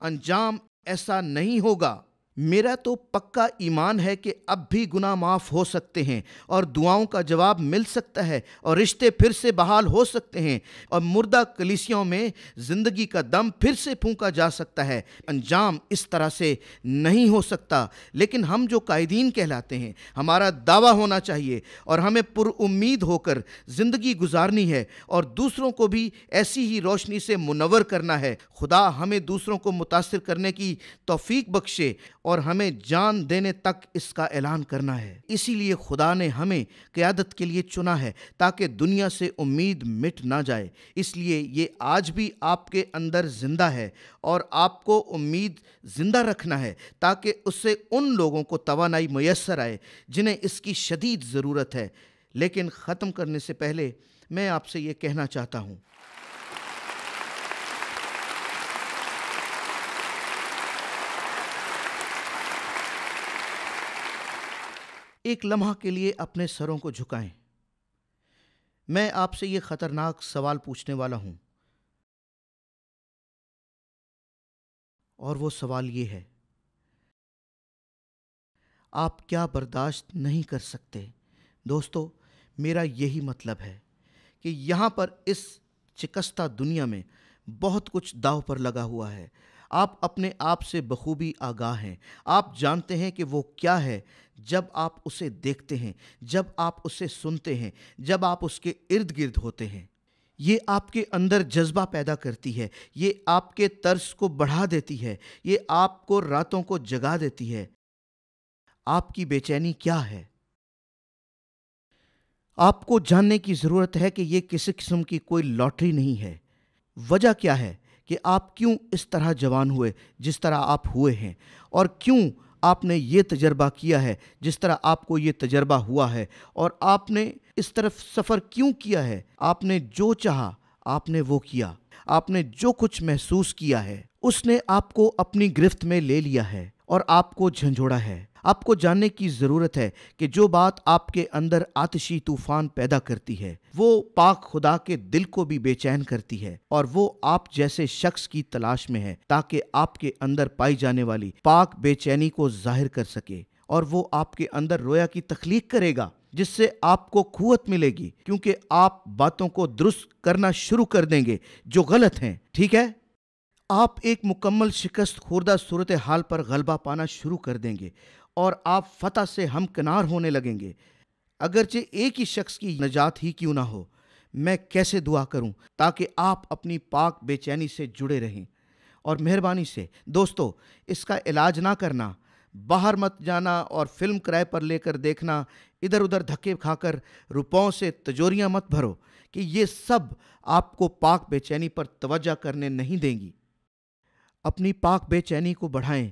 A: अंजाम ऐसा नहीं होगा मेरा तो पक्का ईमान है कि अब भी गुना माफ़ हो सकते हैं और दुआओं का जवाब मिल सकता है और रिश्ते फिर से बहाल हो सकते हैं और मुर्दा कलिसियों में ज़िंदगी का दम फिर से फूका जा सकता है अंजाम इस तरह से नहीं हो सकता लेकिन हम जो कायदीन कहलाते हैं हमारा दावा होना चाहिए और हमें पुरुद होकर ज़िंदगी गुजारनी है और दूसरों को भी ऐसी ही रोशनी से मुनवर करना है खुदा हमें दूसरों को मुतासर करने की तोफ़ी बख्शे और हमें जान देने तक इसका ऐलान करना है इसीलिए खुदा ने हमें क़्यादत के लिए चुना है ताकि दुनिया से उम्मीद मिट ना जाए इसलिए ये आज भी आपके अंदर ज़िंदा है और आपको उम्मीद ज़िंदा रखना है ताकि उससे उन लोगों को तोानाई मैसर आए जिन्हें इसकी शदीद ज़रूरत है लेकिन ख़त्म करने से पहले मैं आपसे ये कहना चाहता हूँ एक लम्हा के लिए अपने सरों को झुकाएं मैं आपसे ये खतरनाक सवाल पूछने वाला हूं और वो सवाल ये है आप क्या बर्दाश्त नहीं कर सकते दोस्तों मेरा यही मतलब है कि यहां पर इस चिकस्ता दुनिया में बहुत कुछ दाव पर लगा हुआ है आप अपने आप से बखूबी आगाह हैं आप जानते हैं कि वो क्या है जब आप उसे देखते हैं जब आप उसे सुनते हैं जब आप उसके इर्द गिर्द होते हैं ये आपके अंदर जज्बा पैदा करती है ये आपके तर्स को बढ़ा देती है ये आपको रातों को जगा देती है आपकी बेचैनी क्या है आपको जानने की ज़रूरत है कि ये किसी किस्म की कोई लॉटरी नहीं है वजह क्या है कि आप क्यों इस तरह जवान हुए जिस तरह आप हुए हैं और क्यों आपने ये तजर्बा किया है जिस तरह आपको ये तजर्बा हुआ है और आपने इस तरफ सफ़र क्यों किया है आपने जो चाहा आपने वो किया आपने जो कुछ महसूस किया है उसने आपको अपनी गिरफ्त में ले लिया है और आपको झंझोड़ा है आपको जानने की ज़रूरत है कि जो बात आपके अंदर आतशी तूफान पैदा करती है वो पाक खुदा के दिल को भी बेचैन करती है और वो आप जैसे शख्स की तलाश में है ताकि आपके अंदर पाई जाने वाली पाक बेचैनी को जाहिर कर सके और वो आपके अंदर रोया की तख्लीक करेगा जिससे आपको कुत मिलेगी क्योंकि आप बातों को दुरुस्त करना शुरू कर देंगे जो गलत हैं ठीक है आप एक मुकम्मल शिकस्त खुर्दा सूरत हाल पर गलबा पाना शुरू कर देंगे और आप फतह से हमकिनार होने लगेंगे अगरचे एक ही शख्स की नजात ही क्यों ना हो मैं कैसे दुआ करूं ताकि आप अपनी पाक बेचैनी से जुड़े रहें और मेहरबानी से दोस्तों इसका इलाज ना करना बाहर मत जाना और फिल्म किराए पर लेकर देखना इधर उधर धक्के खाकर रुपयों से तजोरियां मत भरो कि ये सब आपको पाक बेचैनी पर तवज्जा करने नहीं देंगी अपनी पाक बेचैनी को बढ़ाएं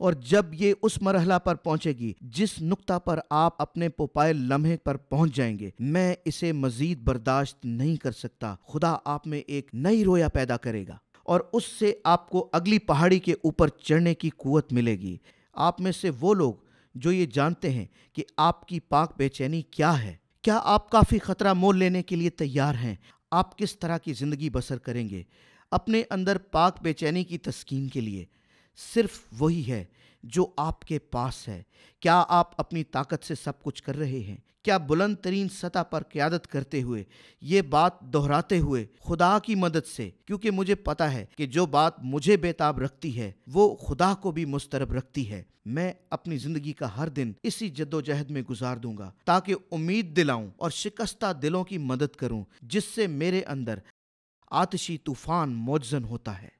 A: और जब ये उस मरहला पर पहुंचेगी जिस नुक्ता पर आप अपने पोपाए लम्हे पर पहुंच जाएंगे मैं इसे मजीद बर्दाश्त नहीं कर सकता खुदा आप में एक नई रोया पैदा करेगा और उससे आपको अगली पहाड़ी के ऊपर चढ़ने की कुवत मिलेगी आप में से वो लोग जो ये जानते हैं कि आपकी पाक बेचैनी क्या है क्या आप काफ़ी ख़तरा मोल लेने के लिए तैयार हैं आप किस तरह की ज़िंदगी बसर करेंगे अपने अंदर पाक बेचैनी की तस्कीन के लिए सिर्फ वही है जो आपके पास है क्या आप अपनी ताकत से सब कुछ कर रहे हैं क्या बुलंद तरीन सतह पर क्यादत करते हुए ये बात दोहराते हुए खुदा की मदद से क्योंकि मुझे पता है कि जो बात मुझे बेताब रखती है वो खुदा को भी मुस्तरब रखती है मैं अपनी जिंदगी का हर दिन इसी जद्दोजहद में गुजार दूंगा ताकि उम्मीद दिलाऊं और शिकस्ता दिलों की मदद करूं जिससे मेरे अंदर आतशी तूफान मौजन होता है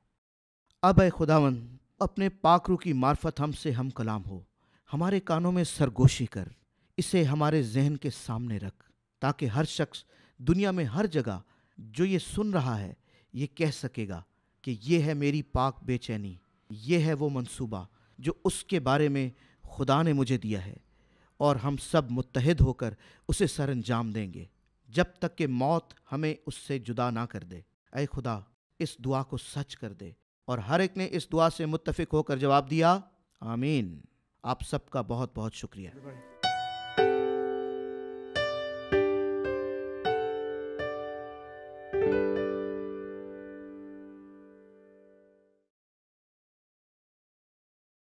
A: अब खुदावन अपने पाखरू की मार्फत हमसे हम कलाम हो हमारे कानों में सरगोशी कर इसे हमारे जहन के सामने रख ताकि हर शख्स दुनिया में हर जगह जो ये सुन रहा है ये कह सकेगा कि ये है मेरी पाक बेचैनी ये है वो मंसूबा जो उसके बारे में खुदा ने मुझे दिया है और हम सब मुतहद होकर उसे सर अंजाम देंगे जब तक कि मौत हमें उससे जुदा ना कर दे अय खुदा इस दुआ को सच कर दे और हर एक ने इस दुआ से मुतफिक होकर जवाब दिया आमीन आप सबका बहुत बहुत शुक्रिया